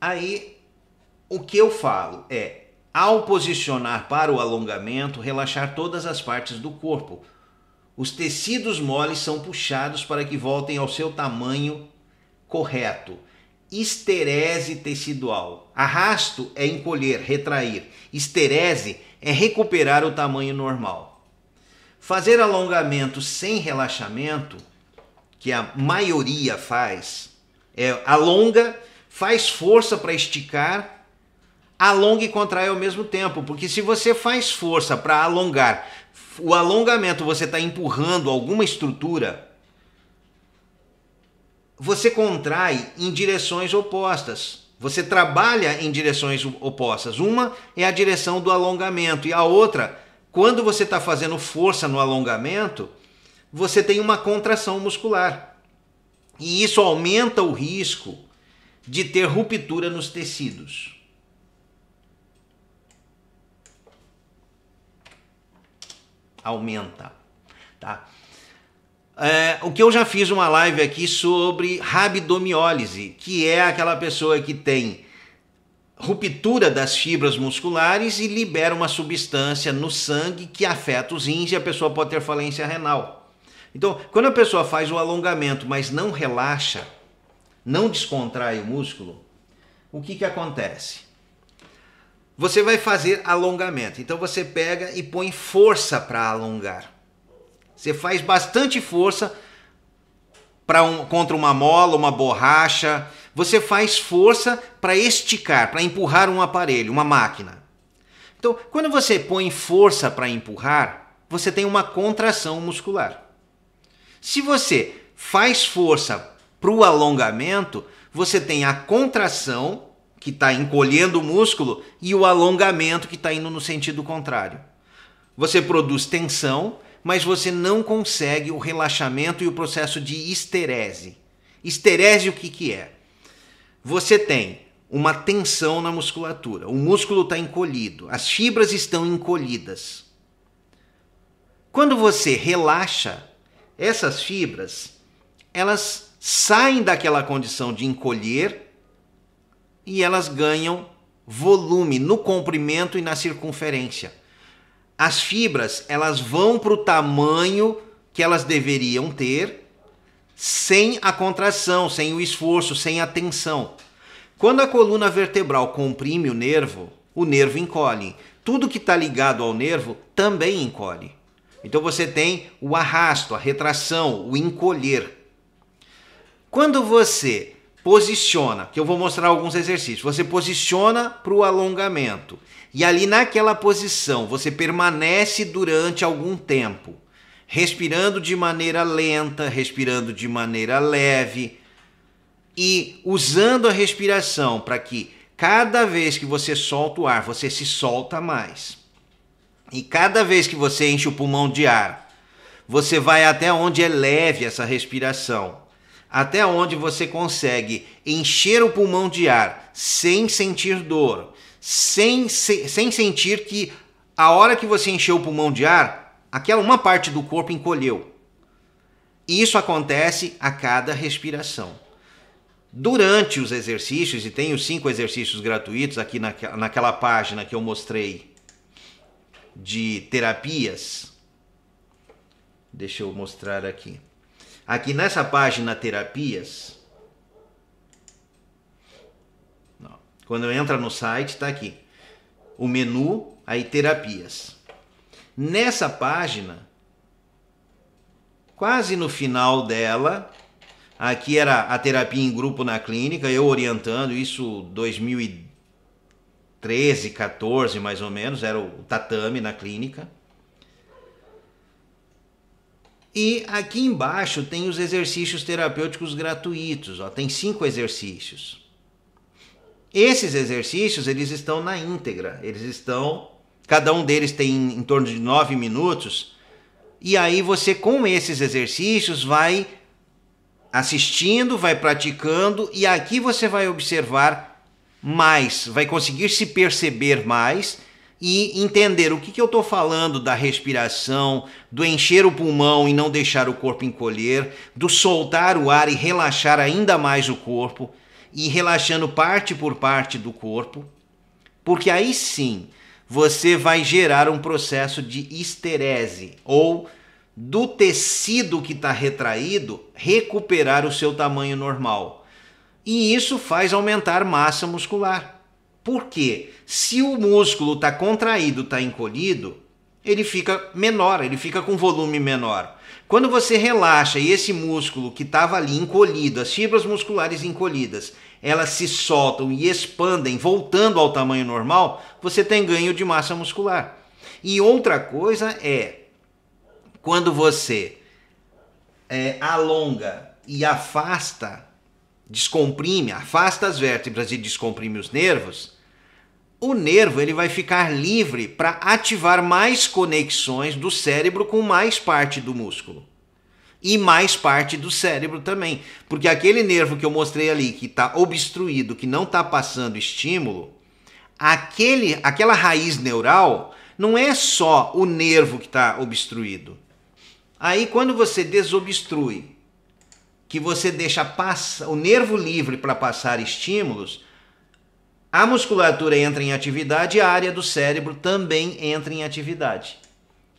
A: Aí o que eu falo é, ao posicionar para o alongamento, relaxar todas as partes do corpo, os tecidos moles são puxados para que voltem ao seu tamanho correto. Esterese tecidual. Arrasto é encolher, retrair. Esterese é recuperar o tamanho normal. Fazer alongamento sem relaxamento, que a maioria faz, é alonga, faz força para esticar, alonga e contrai ao mesmo tempo, porque se você faz força para alongar, o alongamento você está empurrando alguma estrutura, você contrai em direções opostas. Você trabalha em direções opostas. Uma é a direção do alongamento, e a outra, quando você está fazendo força no alongamento, você tem uma contração muscular. E isso aumenta o risco de ter ruptura nos tecidos. aumenta, tá? É, o que eu já fiz uma live aqui sobre rabdomiólise, que é aquela pessoa que tem ruptura das fibras musculares e libera uma substância no sangue que afeta os rins e a pessoa pode ter falência renal. Então, quando a pessoa faz o alongamento, mas não relaxa, não descontrai o músculo, o que, que acontece? Você vai fazer alongamento. Então você pega e põe força para alongar. Você faz bastante força para um, contra uma mola, uma borracha. Você faz força para esticar, para empurrar um aparelho, uma máquina. Então, quando você põe força para empurrar, você tem uma contração muscular. Se você faz força para o alongamento, você tem a contração que está encolhendo o músculo e o alongamento que está indo no sentido contrário. Você produz tensão, mas você não consegue o relaxamento e o processo de esterese. Esterese o que, que é? Você tem uma tensão na musculatura, o músculo está encolhido, as fibras estão encolhidas. Quando você relaxa, essas fibras elas saem daquela condição de encolher e elas ganham volume no comprimento e na circunferência. As fibras elas vão para o tamanho que elas deveriam ter sem a contração, sem o esforço, sem a tensão. Quando a coluna vertebral comprime o nervo, o nervo encolhe. Tudo que está ligado ao nervo também encolhe. Então você tem o arrasto, a retração, o encolher. Quando você posiciona, que eu vou mostrar alguns exercícios. Você posiciona para o alongamento. E ali naquela posição, você permanece durante algum tempo, respirando de maneira lenta, respirando de maneira leve e usando a respiração para que cada vez que você solta o ar, você se solta mais. E cada vez que você enche o pulmão de ar, você vai até onde é leve essa respiração até onde você consegue encher o pulmão de ar sem sentir dor, sem, sem sentir que a hora que você encheu o pulmão de ar, aquela uma parte do corpo encolheu. Isso acontece a cada respiração. Durante os exercícios, e tem os cinco exercícios gratuitos aqui naquela, naquela página que eu mostrei de terapias. Deixa eu mostrar aqui. Aqui nessa página terapias, quando entra no site, está aqui o menu, aí terapias. Nessa página, quase no final dela, aqui era a terapia em grupo na clínica, eu orientando, isso 2013, 14 mais ou menos, era o tatame na clínica. E aqui embaixo tem os exercícios terapêuticos gratuitos, ó, tem cinco exercícios. Esses exercícios eles estão na íntegra, eles estão, cada um deles tem em torno de nove minutos. E aí você com esses exercícios vai assistindo, vai praticando e aqui você vai observar mais, vai conseguir se perceber mais e entender o que, que eu estou falando da respiração, do encher o pulmão e não deixar o corpo encolher, do soltar o ar e relaxar ainda mais o corpo, e relaxando parte por parte do corpo, porque aí sim você vai gerar um processo de esterese ou do tecido que está retraído recuperar o seu tamanho normal. E isso faz aumentar massa muscular. Porque se o músculo está contraído, está encolhido, ele fica menor, ele fica com volume menor. Quando você relaxa e esse músculo que estava ali encolhido, as fibras musculares encolhidas, elas se soltam e expandem, voltando ao tamanho normal, você tem ganho de massa muscular. E outra coisa é quando você é, alonga e afasta descomprime, afasta as vértebras e descomprime os nervos, o nervo ele vai ficar livre para ativar mais conexões do cérebro com mais parte do músculo. E mais parte do cérebro também. Porque aquele nervo que eu mostrei ali, que está obstruído, que não está passando estímulo, aquele, aquela raiz neural não é só o nervo que está obstruído. Aí quando você desobstrui que você deixa passa, o nervo livre para passar estímulos, a musculatura entra em atividade e a área do cérebro também entra em atividade.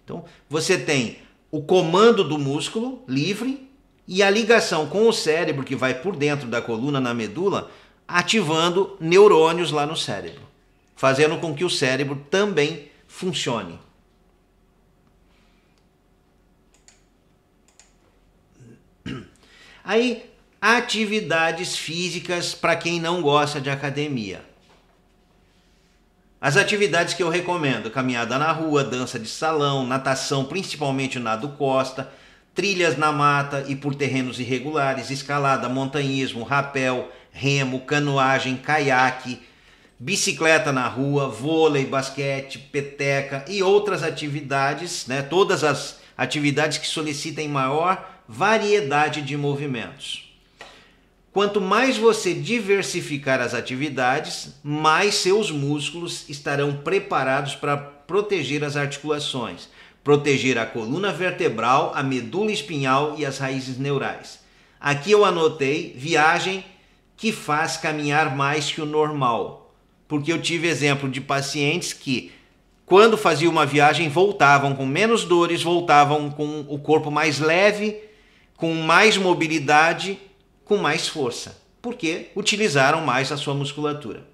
A: Então, você tem o comando do músculo livre e a ligação com o cérebro que vai por dentro da coluna na medula, ativando neurônios lá no cérebro, fazendo com que o cérebro também funcione. Aí, atividades físicas para quem não gosta de academia. As atividades que eu recomendo: caminhada na rua, dança de salão, natação, principalmente o nado costa, trilhas na mata e por terrenos irregulares, escalada, montanhismo, rapel, remo, canoagem, caiaque, bicicleta na rua, vôlei, basquete, peteca e outras atividades, né? Todas as atividades que solicitem maior variedade de movimentos. Quanto mais você diversificar as atividades, mais seus músculos estarão preparados para proteger as articulações, proteger a coluna vertebral, a medula espinhal e as raízes neurais. Aqui eu anotei viagem que faz caminhar mais que o normal, porque eu tive exemplo de pacientes que quando faziam uma viagem voltavam com menos dores, voltavam com o corpo mais leve com mais mobilidade, com mais força, porque utilizaram mais a sua musculatura.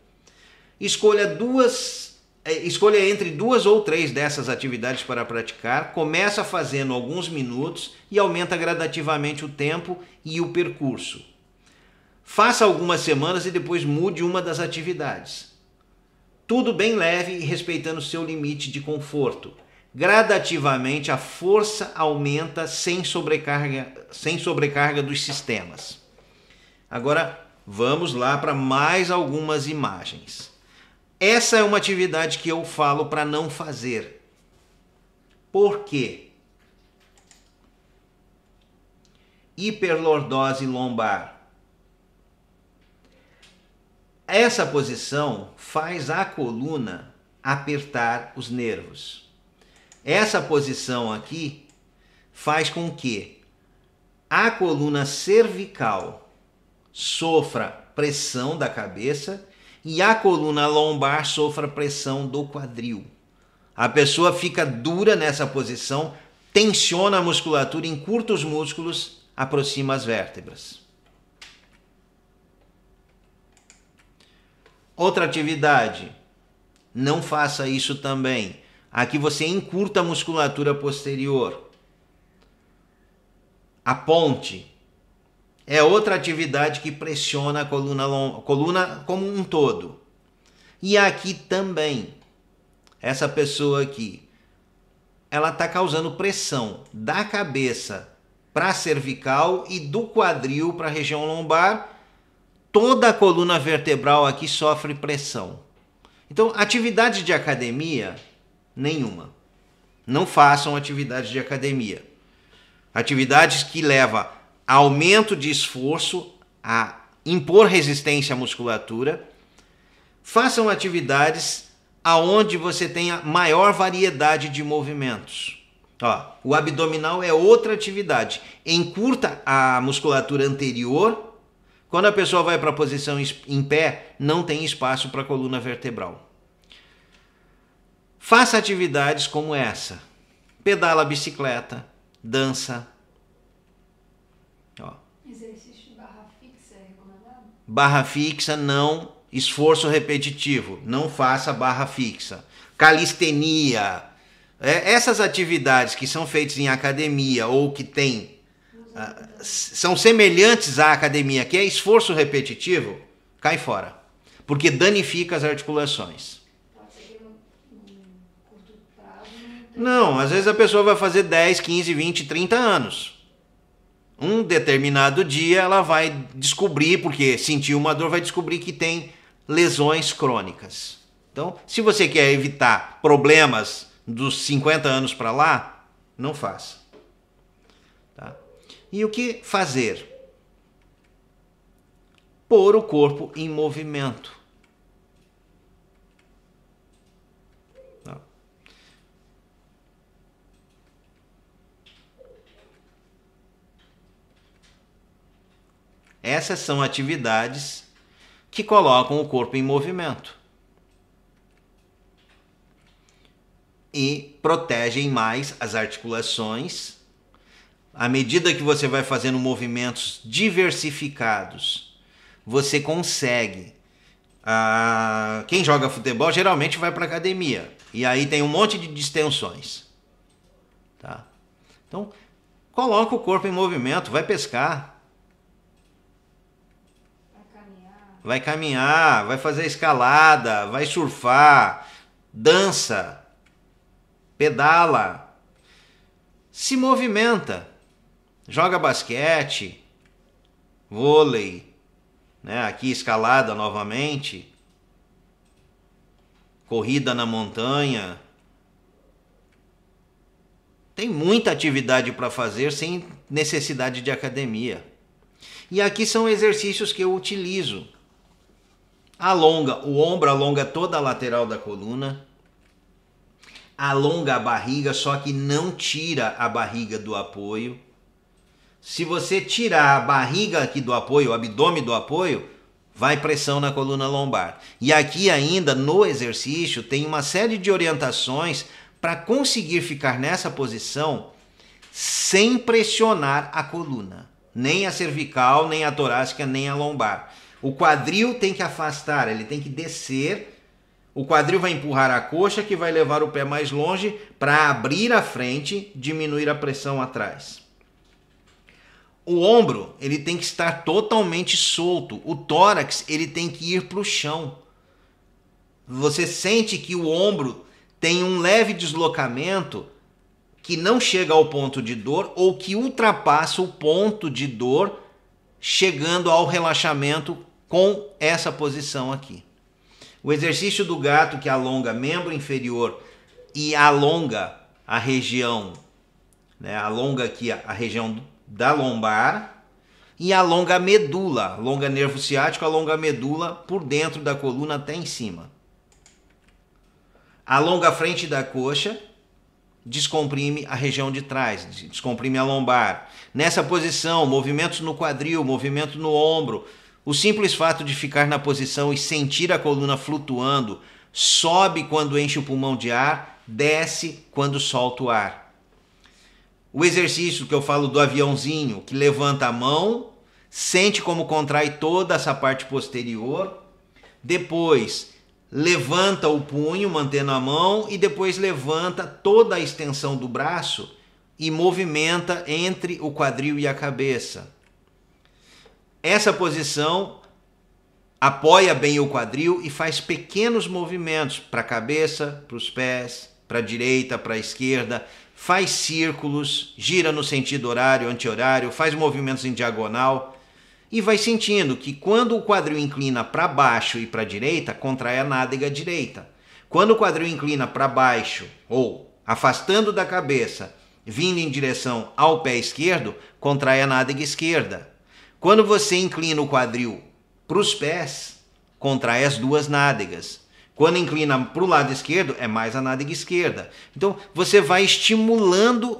A: Escolha duas, é, escolha entre duas ou três dessas atividades para praticar, começa fazendo alguns minutos e aumenta gradativamente o tempo e o percurso. Faça algumas semanas e depois mude uma das atividades. Tudo bem leve e respeitando seu limite de conforto gradativamente a força aumenta sem sobrecarga, sem sobrecarga dos sistemas. Agora vamos lá para mais algumas imagens. Essa é uma atividade que eu falo para não fazer. Por quê? Hiperlordose lombar. Essa posição faz a coluna apertar os nervos. Essa posição aqui faz com que a coluna cervical sofra pressão da cabeça e a coluna lombar sofra pressão do quadril. A pessoa fica dura nessa posição, tensiona a musculatura, encurta os músculos, aproxima as vértebras. Outra atividade, não faça isso também. Aqui você encurta a musculatura posterior. A ponte é outra atividade que pressiona a coluna, coluna como um todo. E aqui também, essa pessoa aqui, ela está causando pressão da cabeça para a cervical e do quadril para a região lombar. Toda a coluna vertebral aqui sofre pressão. Então, atividade de academia nenhuma. Não façam atividades de academia. Atividades que levam a aumento de esforço, a impor resistência à musculatura. Façam atividades aonde você tenha maior variedade de movimentos. Ó, o abdominal é outra atividade. Encurta a musculatura anterior. Quando a pessoa vai para a posição em pé, não tem espaço para a coluna vertebral. Faça atividades como essa: pedala a bicicleta, dança. Ó. Exercício barra fixa é recomendado? Barra fixa não, esforço repetitivo, não faça barra fixa. Calistenia. É, essas atividades que são feitas em academia ou que tem ah, são semelhantes à academia, que é esforço repetitivo, cai fora, porque danifica as articulações. Não, às vezes a pessoa vai fazer 10, 15, 20, 30 anos. Um determinado dia ela vai descobrir, porque sentiu uma dor, vai descobrir que tem lesões crônicas. Então, se você quer evitar problemas dos 50 anos para lá, não faça. Tá? E o que fazer? Pôr o corpo em movimento. Essas são atividades que colocam o corpo em movimento e protegem mais as articulações. À medida que você vai fazendo movimentos diversificados, você consegue. Ah, quem joga futebol geralmente vai para academia e aí tem um monte de distensões. Tá? Então, coloca o corpo em movimento, vai pescar, vai caminhar, vai fazer escalada, vai surfar, dança, pedala, se movimenta, joga basquete, vôlei, né? Aqui escalada novamente, corrida na montanha. Tem muita atividade para fazer sem necessidade de academia. E aqui são exercícios que eu utilizo Alonga o ombro, alonga toda a lateral da coluna. Alonga a barriga, só que não tira a barriga do apoio. Se você tirar a barriga aqui do apoio, o abdômen do apoio, vai pressão na coluna lombar. E aqui ainda no exercício tem uma série de orientações para conseguir ficar nessa posição sem pressionar a coluna, nem a cervical, nem a torácica, nem a lombar. O quadril tem que afastar, ele tem que descer. O quadril vai empurrar a coxa, que vai levar o pé mais longe para abrir a frente, diminuir a pressão atrás. O ombro ele tem que estar totalmente solto. O tórax ele tem que ir para o chão. Você sente que o ombro tem um leve deslocamento que não chega ao ponto de dor ou que ultrapassa o ponto de dor, chegando ao relaxamento com essa posição aqui. O exercício do gato que alonga membro inferior e alonga a região, né, alonga aqui a, a região da lombar e alonga a medula, alonga nervo ciático, alonga a medula por dentro da coluna até em cima. Alonga a frente da coxa, descomprime a região de trás, descomprime a lombar. Nessa posição, movimentos no quadril, movimento no ombro, o simples fato de ficar na posição e sentir a coluna flutuando sobe quando enche o pulmão de ar, desce quando solta o ar. O exercício que eu falo do aviãozinho, que levanta a mão, sente como contrai toda essa parte posterior, depois levanta o punho, mantendo a mão, e depois levanta toda a extensão do braço e movimenta entre o quadril e a cabeça. Essa posição apoia bem o quadril e faz pequenos movimentos para a cabeça, para os pés, para a direita, para a esquerda, faz círculos, gira no sentido horário, anti-horário, faz movimentos em diagonal e vai sentindo que quando o quadril inclina para baixo e para a direita, contrai a nádega direita. Quando o quadril inclina para baixo ou afastando da cabeça, vindo em direção ao pé esquerdo, contrai a nádega esquerda. Quando você inclina o quadril para os pés, contrai as duas nádegas. Quando inclina para o lado esquerdo, é mais a nádega esquerda. Então, você vai estimulando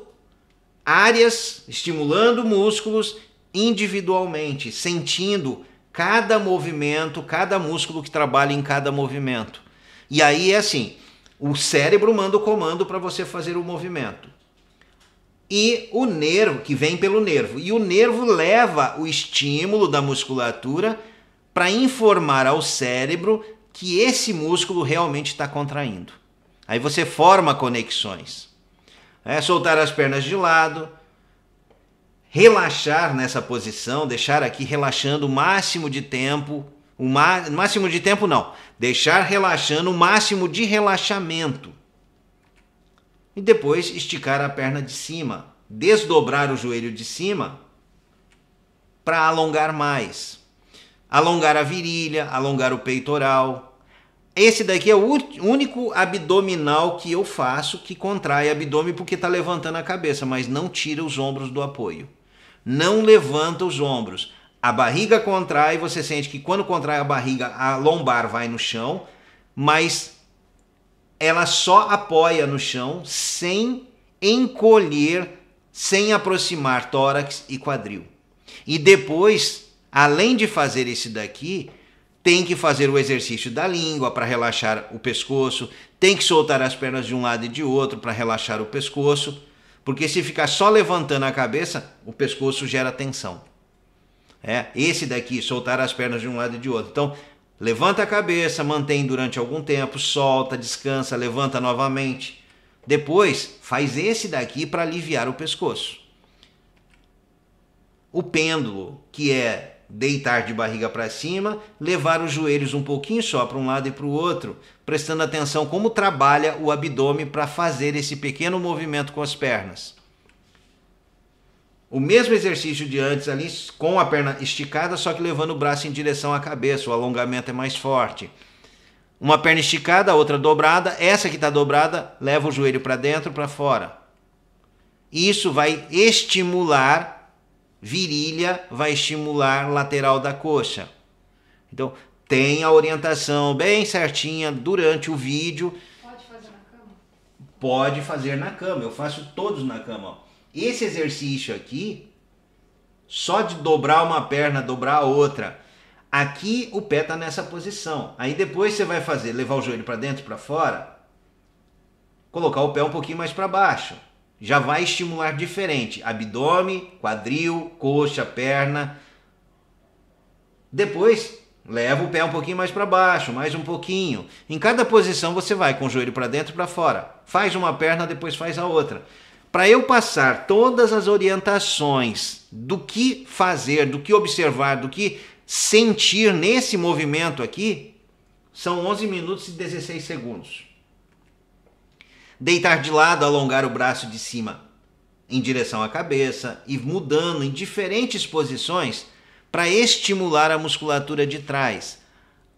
A: áreas, estimulando músculos individualmente, sentindo cada movimento, cada músculo que trabalha em cada movimento. E aí é assim: o cérebro manda o comando para você fazer o movimento e o nervo, que vem pelo nervo. E o nervo leva o estímulo da musculatura para informar ao cérebro que esse músculo realmente está contraindo. Aí você forma conexões. É soltar as pernas de lado, relaxar nessa posição, deixar aqui relaxando o máximo de tempo. O máximo de tempo não, deixar relaxando o máximo de relaxamento e depois esticar a perna de cima, desdobrar o joelho de cima para alongar mais. Alongar a virilha, alongar o peitoral. Esse daqui é o único abdominal que eu faço que contrai abdômen porque está levantando a cabeça, mas não tira os ombros do apoio. Não levanta os ombros. A barriga contrai, você sente que quando contrai a barriga, a lombar vai no chão, mas ela só apoia no chão sem encolher, sem aproximar tórax e quadril. E depois, além de fazer esse daqui, tem que fazer o exercício da língua para relaxar o pescoço, tem que soltar as pernas de um lado e de outro para relaxar o pescoço, porque se ficar só levantando a cabeça, o pescoço gera tensão. É, esse daqui, soltar as pernas de um lado e de outro. Então, Levanta a cabeça, mantém durante algum tempo, solta, descansa, levanta novamente. Depois, faz esse daqui para aliviar o pescoço. O pêndulo, que é deitar de barriga para cima, levar os joelhos um pouquinho só para um lado e para o outro, prestando atenção como trabalha o abdômen para fazer esse pequeno movimento com as pernas o mesmo exercício de antes ali com a perna esticada, só que levando o braço em direção à cabeça, o alongamento é mais forte. Uma perna esticada, a outra dobrada, essa que está dobrada leva o joelho para dentro, para fora. Isso vai estimular virilha, vai estimular lateral da coxa. Então, tem a orientação bem certinha durante o vídeo. Pode fazer na cama? Pode fazer na cama. Eu faço todos na cama. Ó. Esse exercício aqui, só de dobrar uma perna, dobrar a outra, aqui o pé está nessa posição. Aí depois você vai fazer, levar o joelho para dentro, para fora, colocar o pé um pouquinho mais para baixo. Já vai estimular diferente, abdômen, quadril, coxa, perna. Depois Leva o pé um pouquinho mais para baixo, mais um pouquinho. Em cada posição você vai com o joelho para dentro e para fora. Faz uma perna, depois faz a outra para eu passar todas as orientações do que fazer, do que observar, do que sentir nesse movimento aqui, são 11 minutos e 16 segundos. Deitar de lado, alongar o braço de cima em direção à cabeça e mudando em diferentes posições para estimular a musculatura de trás.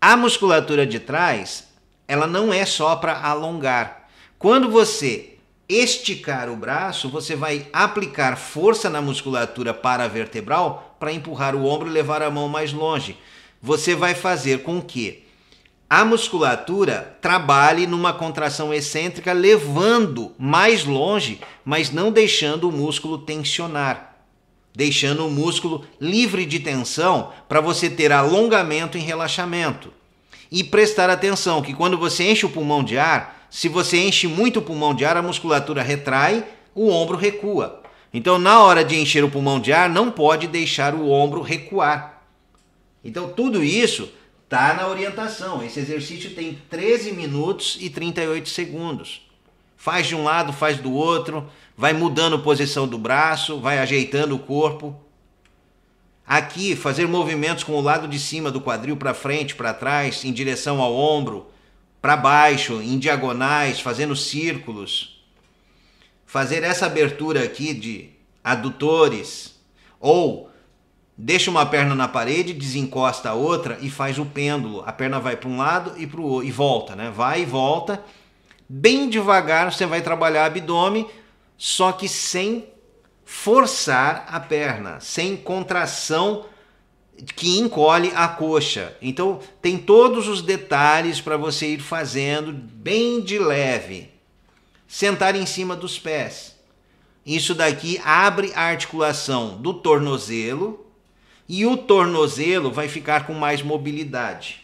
A: A musculatura de trás, ela não é só para alongar. Quando você esticar o braço, você vai aplicar força na musculatura paravertebral para empurrar o ombro e levar a mão mais longe. Você vai fazer com que a musculatura trabalhe numa contração excêntrica, levando mais longe, mas não deixando o músculo tensionar, deixando o músculo livre de tensão para você ter alongamento e relaxamento. E prestar atenção que quando você enche o pulmão de ar, se você enche muito o pulmão de ar, a musculatura retrai, o ombro recua. Então, na hora de encher o pulmão de ar, não pode deixar o ombro recuar. Então, tudo isso está na orientação. Esse exercício tem 13 minutos e 38 segundos. Faz de um lado, faz do outro, vai mudando a posição do braço, vai ajeitando o corpo. Aqui, fazer movimentos com o lado de cima do quadril para frente, para trás, em direção ao ombro, para baixo, em diagonais, fazendo círculos. Fazer essa abertura aqui de adutores. Ou deixa uma perna na parede, desencosta a outra e faz o pêndulo. A perna vai para um lado e para o e volta, né? Vai e volta. Bem devagar você vai trabalhar abdômen, só que sem forçar a perna, sem contração que encolhe a coxa. Então tem todos os detalhes para você ir fazendo bem de leve. Sentar em cima dos pés. Isso daqui abre a articulação do tornozelo e o tornozelo vai ficar com mais mobilidade.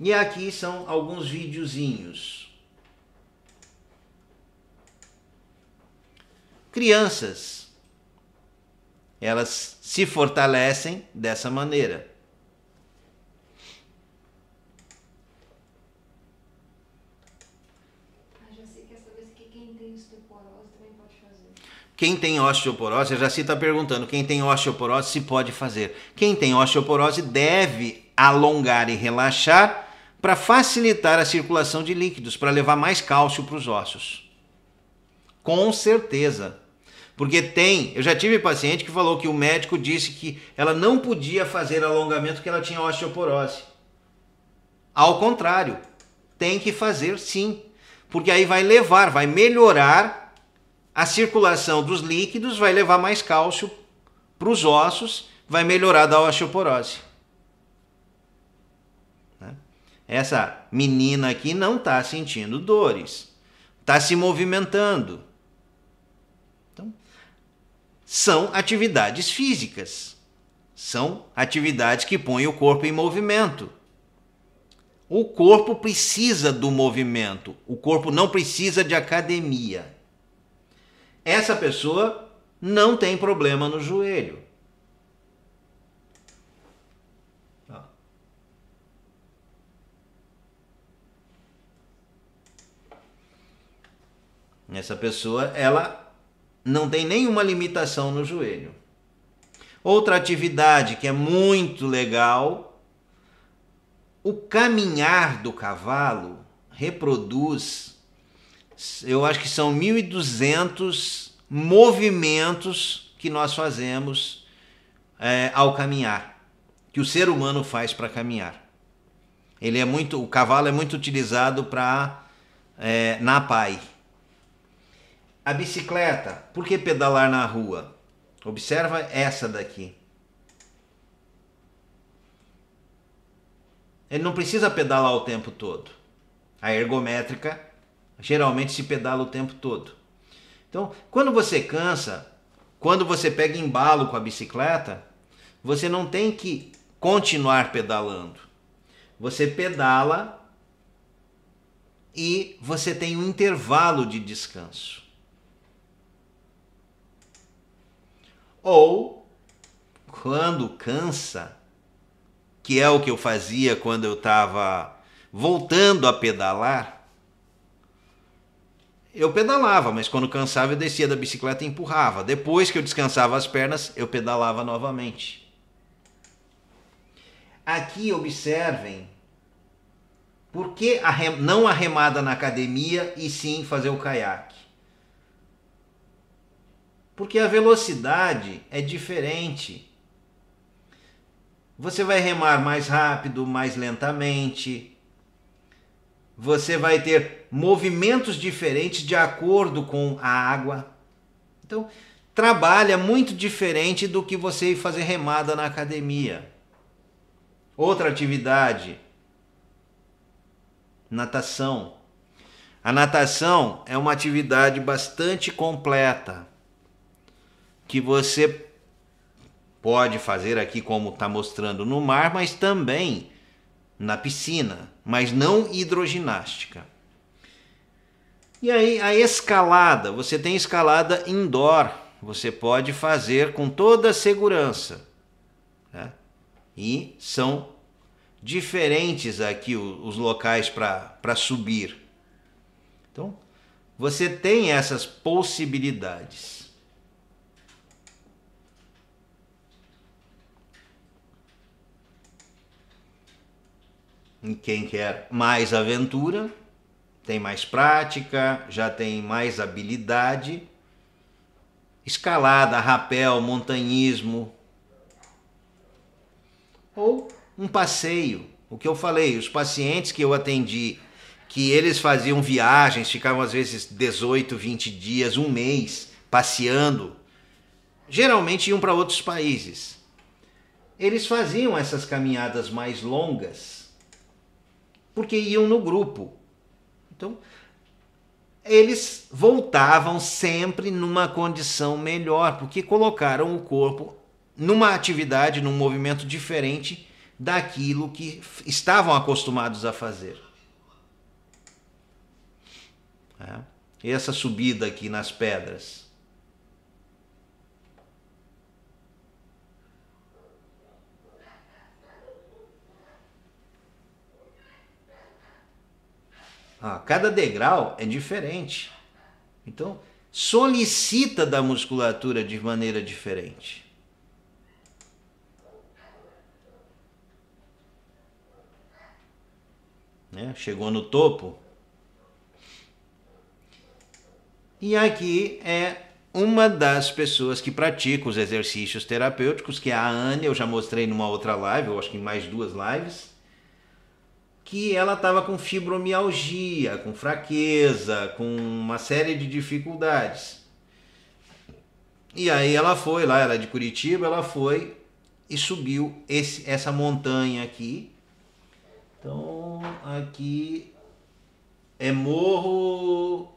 A: E aqui são alguns videozinhos. Crianças, elas se fortalecem dessa maneira. Ah, quem tem osteoporose, a Jaci está perguntando, quem tem osteoporose se pode fazer. Quem tem osteoporose deve alongar e relaxar para facilitar a circulação de líquidos, para levar mais cálcio para os ossos. Com certeza. Porque tem, eu já tive paciente que falou que o médico disse que ela não podia fazer alongamento porque ela tinha osteoporose. Ao contrário, tem que fazer sim, porque aí vai levar, vai melhorar a circulação dos líquidos, vai levar mais cálcio para os ossos, vai melhorar da osteoporose. Né? Essa menina aqui não está sentindo dores, está se movimentando são atividades físicas. São atividades que põem o corpo em movimento. O corpo precisa do movimento, o corpo não precisa de academia. Essa pessoa não tem problema no joelho. Essa pessoa, ela não tem nenhuma limitação no joelho. Outra atividade que é muito legal, o caminhar do cavalo reproduz, eu acho que são 1.200 movimentos que nós fazemos é, ao caminhar, que o ser humano faz para caminhar. Ele é muito, o cavalo é muito utilizado para é, na pai a bicicleta, por que pedalar na rua? Observa essa daqui. Ele não precisa pedalar o tempo todo. A ergométrica geralmente se pedala o tempo todo. Então, quando você cansa, quando você pega embalo com a bicicleta, você não tem que continuar pedalando. Você pedala e você tem um intervalo de descanso. Ou quando cansa, que é o que eu fazia quando eu estava voltando a pedalar, eu pedalava, mas quando cansava eu descia da bicicleta e empurrava. Depois que eu descansava as pernas, eu pedalava novamente. Aqui observem por que a, não a remada na academia e sim fazer o caiaque. Porque a velocidade é diferente. Você vai remar mais rápido, mais lentamente. Você vai ter movimentos diferentes de acordo com a água. Então, trabalha muito diferente do que você fazer remada na academia. Outra atividade, natação. A natação é uma atividade bastante completa que você pode fazer aqui como está mostrando no mar, mas também na piscina, mas não hidroginástica. E aí a escalada, você tem escalada indoor, você pode fazer com toda a segurança. Né? E são diferentes aqui os locais para subir. Então, você tem essas possibilidades. Quem quer mais aventura, tem mais prática, já tem mais habilidade. Escalada, rapel, montanhismo. Ou um passeio. O que eu falei, os pacientes que eu atendi, que eles faziam viagens, ficavam às vezes 18, 20 dias, um mês passeando, geralmente iam para outros países. Eles faziam essas caminhadas mais longas porque iam no grupo. Então, eles voltavam sempre numa condição melhor, porque colocaram o corpo numa atividade, num movimento diferente daquilo que estavam acostumados a fazer. É. Essa subida aqui nas pedras. Ah, cada degrau é diferente. Então, solicita da musculatura de maneira diferente. Né? Chegou no topo. E aqui é uma das pessoas que pratica os exercícios terapêuticos, que é a Anne, eu já mostrei numa outra live, eu acho que em mais duas lives que ela estava com fibromialgia, com fraqueza, com uma série de dificuldades. E aí ela foi lá, ela é de Curitiba, ela foi e subiu esse, essa montanha aqui. Então aqui é morro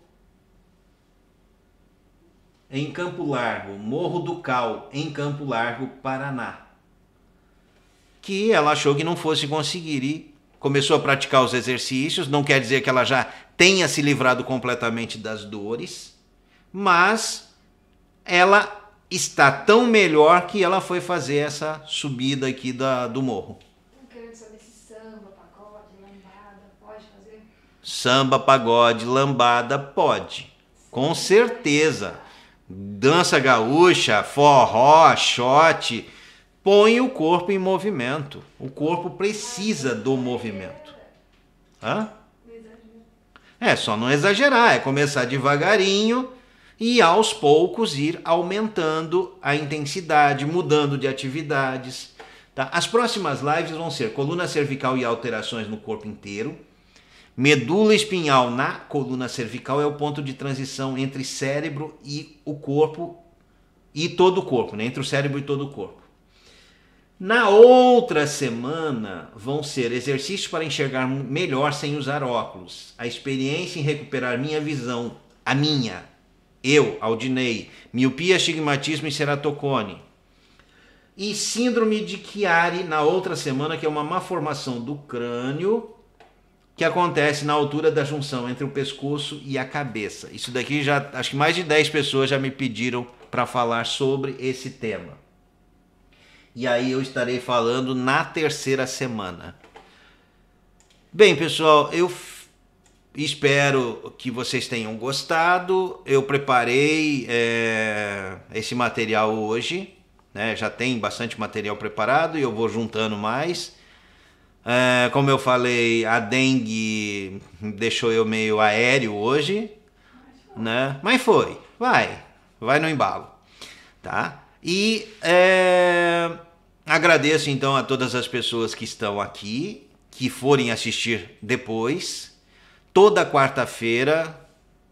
A: em Campo Largo, Morro do Cal, em Campo Largo, Paraná. Que ela achou que não fosse conseguir e começou a praticar os exercícios, não quer dizer que ela já tenha se livrado completamente das dores, mas ela está tão melhor que ela foi fazer essa subida aqui da, do morro. Samba, pagode, lambada, pode. Com certeza. Dança gaúcha, forró, shot, põe o corpo em movimento. O corpo precisa do movimento. Hã? É só não exagerar, é começar devagarinho e aos poucos ir aumentando a intensidade, mudando de atividades. Tá? As próximas lives vão ser coluna cervical e alterações no corpo inteiro. Medula espinhal na coluna cervical é o ponto de transição entre cérebro e o corpo e todo o corpo, né? entre o cérebro e todo o corpo. Na outra semana vão ser exercícios para enxergar melhor sem usar óculos, a experiência em recuperar minha visão, a minha, eu, Aldinei, miopia, astigmatismo e ceratocone. E síndrome de Chiari na outra semana, que é uma malformação do crânio que acontece na altura da junção entre o pescoço e a cabeça. Isso daqui já acho que mais de 10 pessoas já me pediram para falar sobre esse tema e aí eu estarei falando na terceira semana. Bem, pessoal, eu espero que vocês tenham gostado. Eu preparei é, esse material hoje, né? já tem bastante material preparado e eu vou juntando mais. É, como eu falei, a dengue deixou eu meio aéreo hoje, né? Mas foi, vai, vai no embalo, tá? E é, Agradeço então a todas as pessoas que estão aqui, que forem assistir depois. Toda quarta-feira,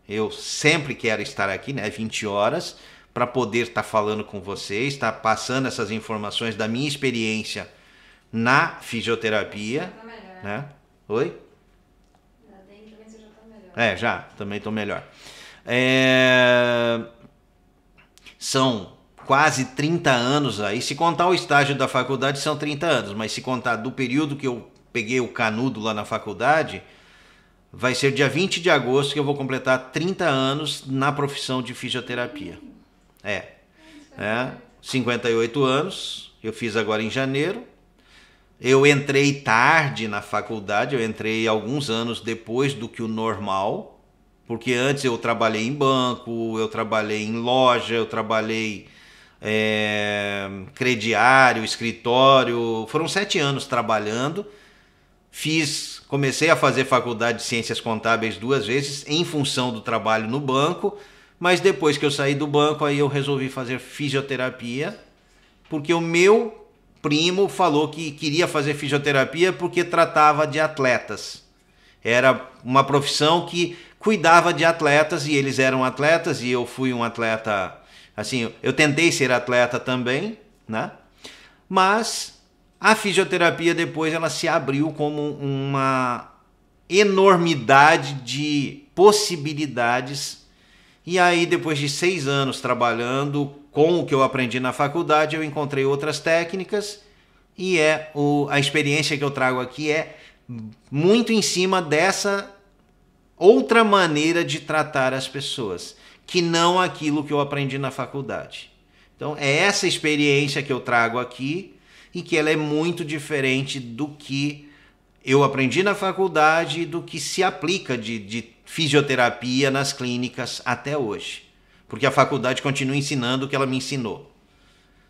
A: eu sempre quero estar aqui, né, 20 horas, para poder estar tá falando com vocês, estar tá passando essas informações da minha experiência na fisioterapia. Tá melhor. Né? Oi? também você já tá melhor. É, já, também estou melhor. É... São quase 30 anos aí. Se contar o estágio da faculdade, são 30 anos, mas se contar do período que eu peguei o canudo lá na faculdade, vai ser dia 20 de agosto que eu vou completar 30 anos na profissão de fisioterapia. É. é 58 anos, eu fiz agora em janeiro. Eu entrei tarde na faculdade, eu entrei alguns anos depois do que o normal, porque antes eu trabalhei em banco, eu trabalhei em loja, eu trabalhei é, crediário, escritório. Foram sete anos trabalhando. Fiz, comecei a fazer faculdade de ciências contábeis duas vezes em função do trabalho no banco, mas depois que eu saí do banco, aí eu resolvi fazer fisioterapia, porque o meu primo falou que queria fazer fisioterapia porque tratava de atletas. Era uma profissão que cuidava de atletas e eles eram atletas e eu fui um atleta Assim, eu tentei ser atleta também, né? Mas a fisioterapia depois ela se abriu como uma enormidade de possibilidades. E aí, depois de seis anos trabalhando com o que eu aprendi na faculdade, eu encontrei outras técnicas e é o, a experiência que eu trago aqui é muito em cima dessa outra maneira de tratar as pessoas que não aquilo que eu aprendi na faculdade. Então, é essa experiência que eu trago aqui e que ela é muito diferente do que eu aprendi na faculdade e do que se aplica de, de fisioterapia nas clínicas até hoje. Porque a faculdade continua ensinando o que ela me ensinou.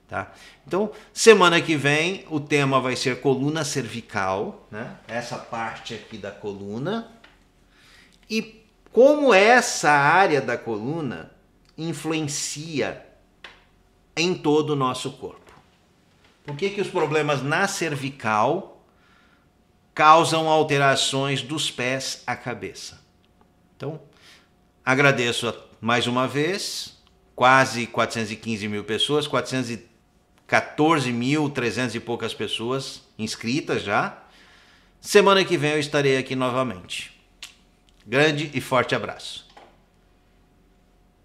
A: Tá? Então, semana que vem o tema vai ser coluna cervical, né? essa parte aqui da coluna. E como essa área da coluna influencia em todo o nosso corpo? Por que, que os problemas na cervical causam alterações dos pés à cabeça? Então, agradeço mais uma vez, quase 415 mil pessoas, 414 mil, 300 e poucas pessoas inscritas já. Semana que vem eu estarei aqui novamente. Grande e forte abraço.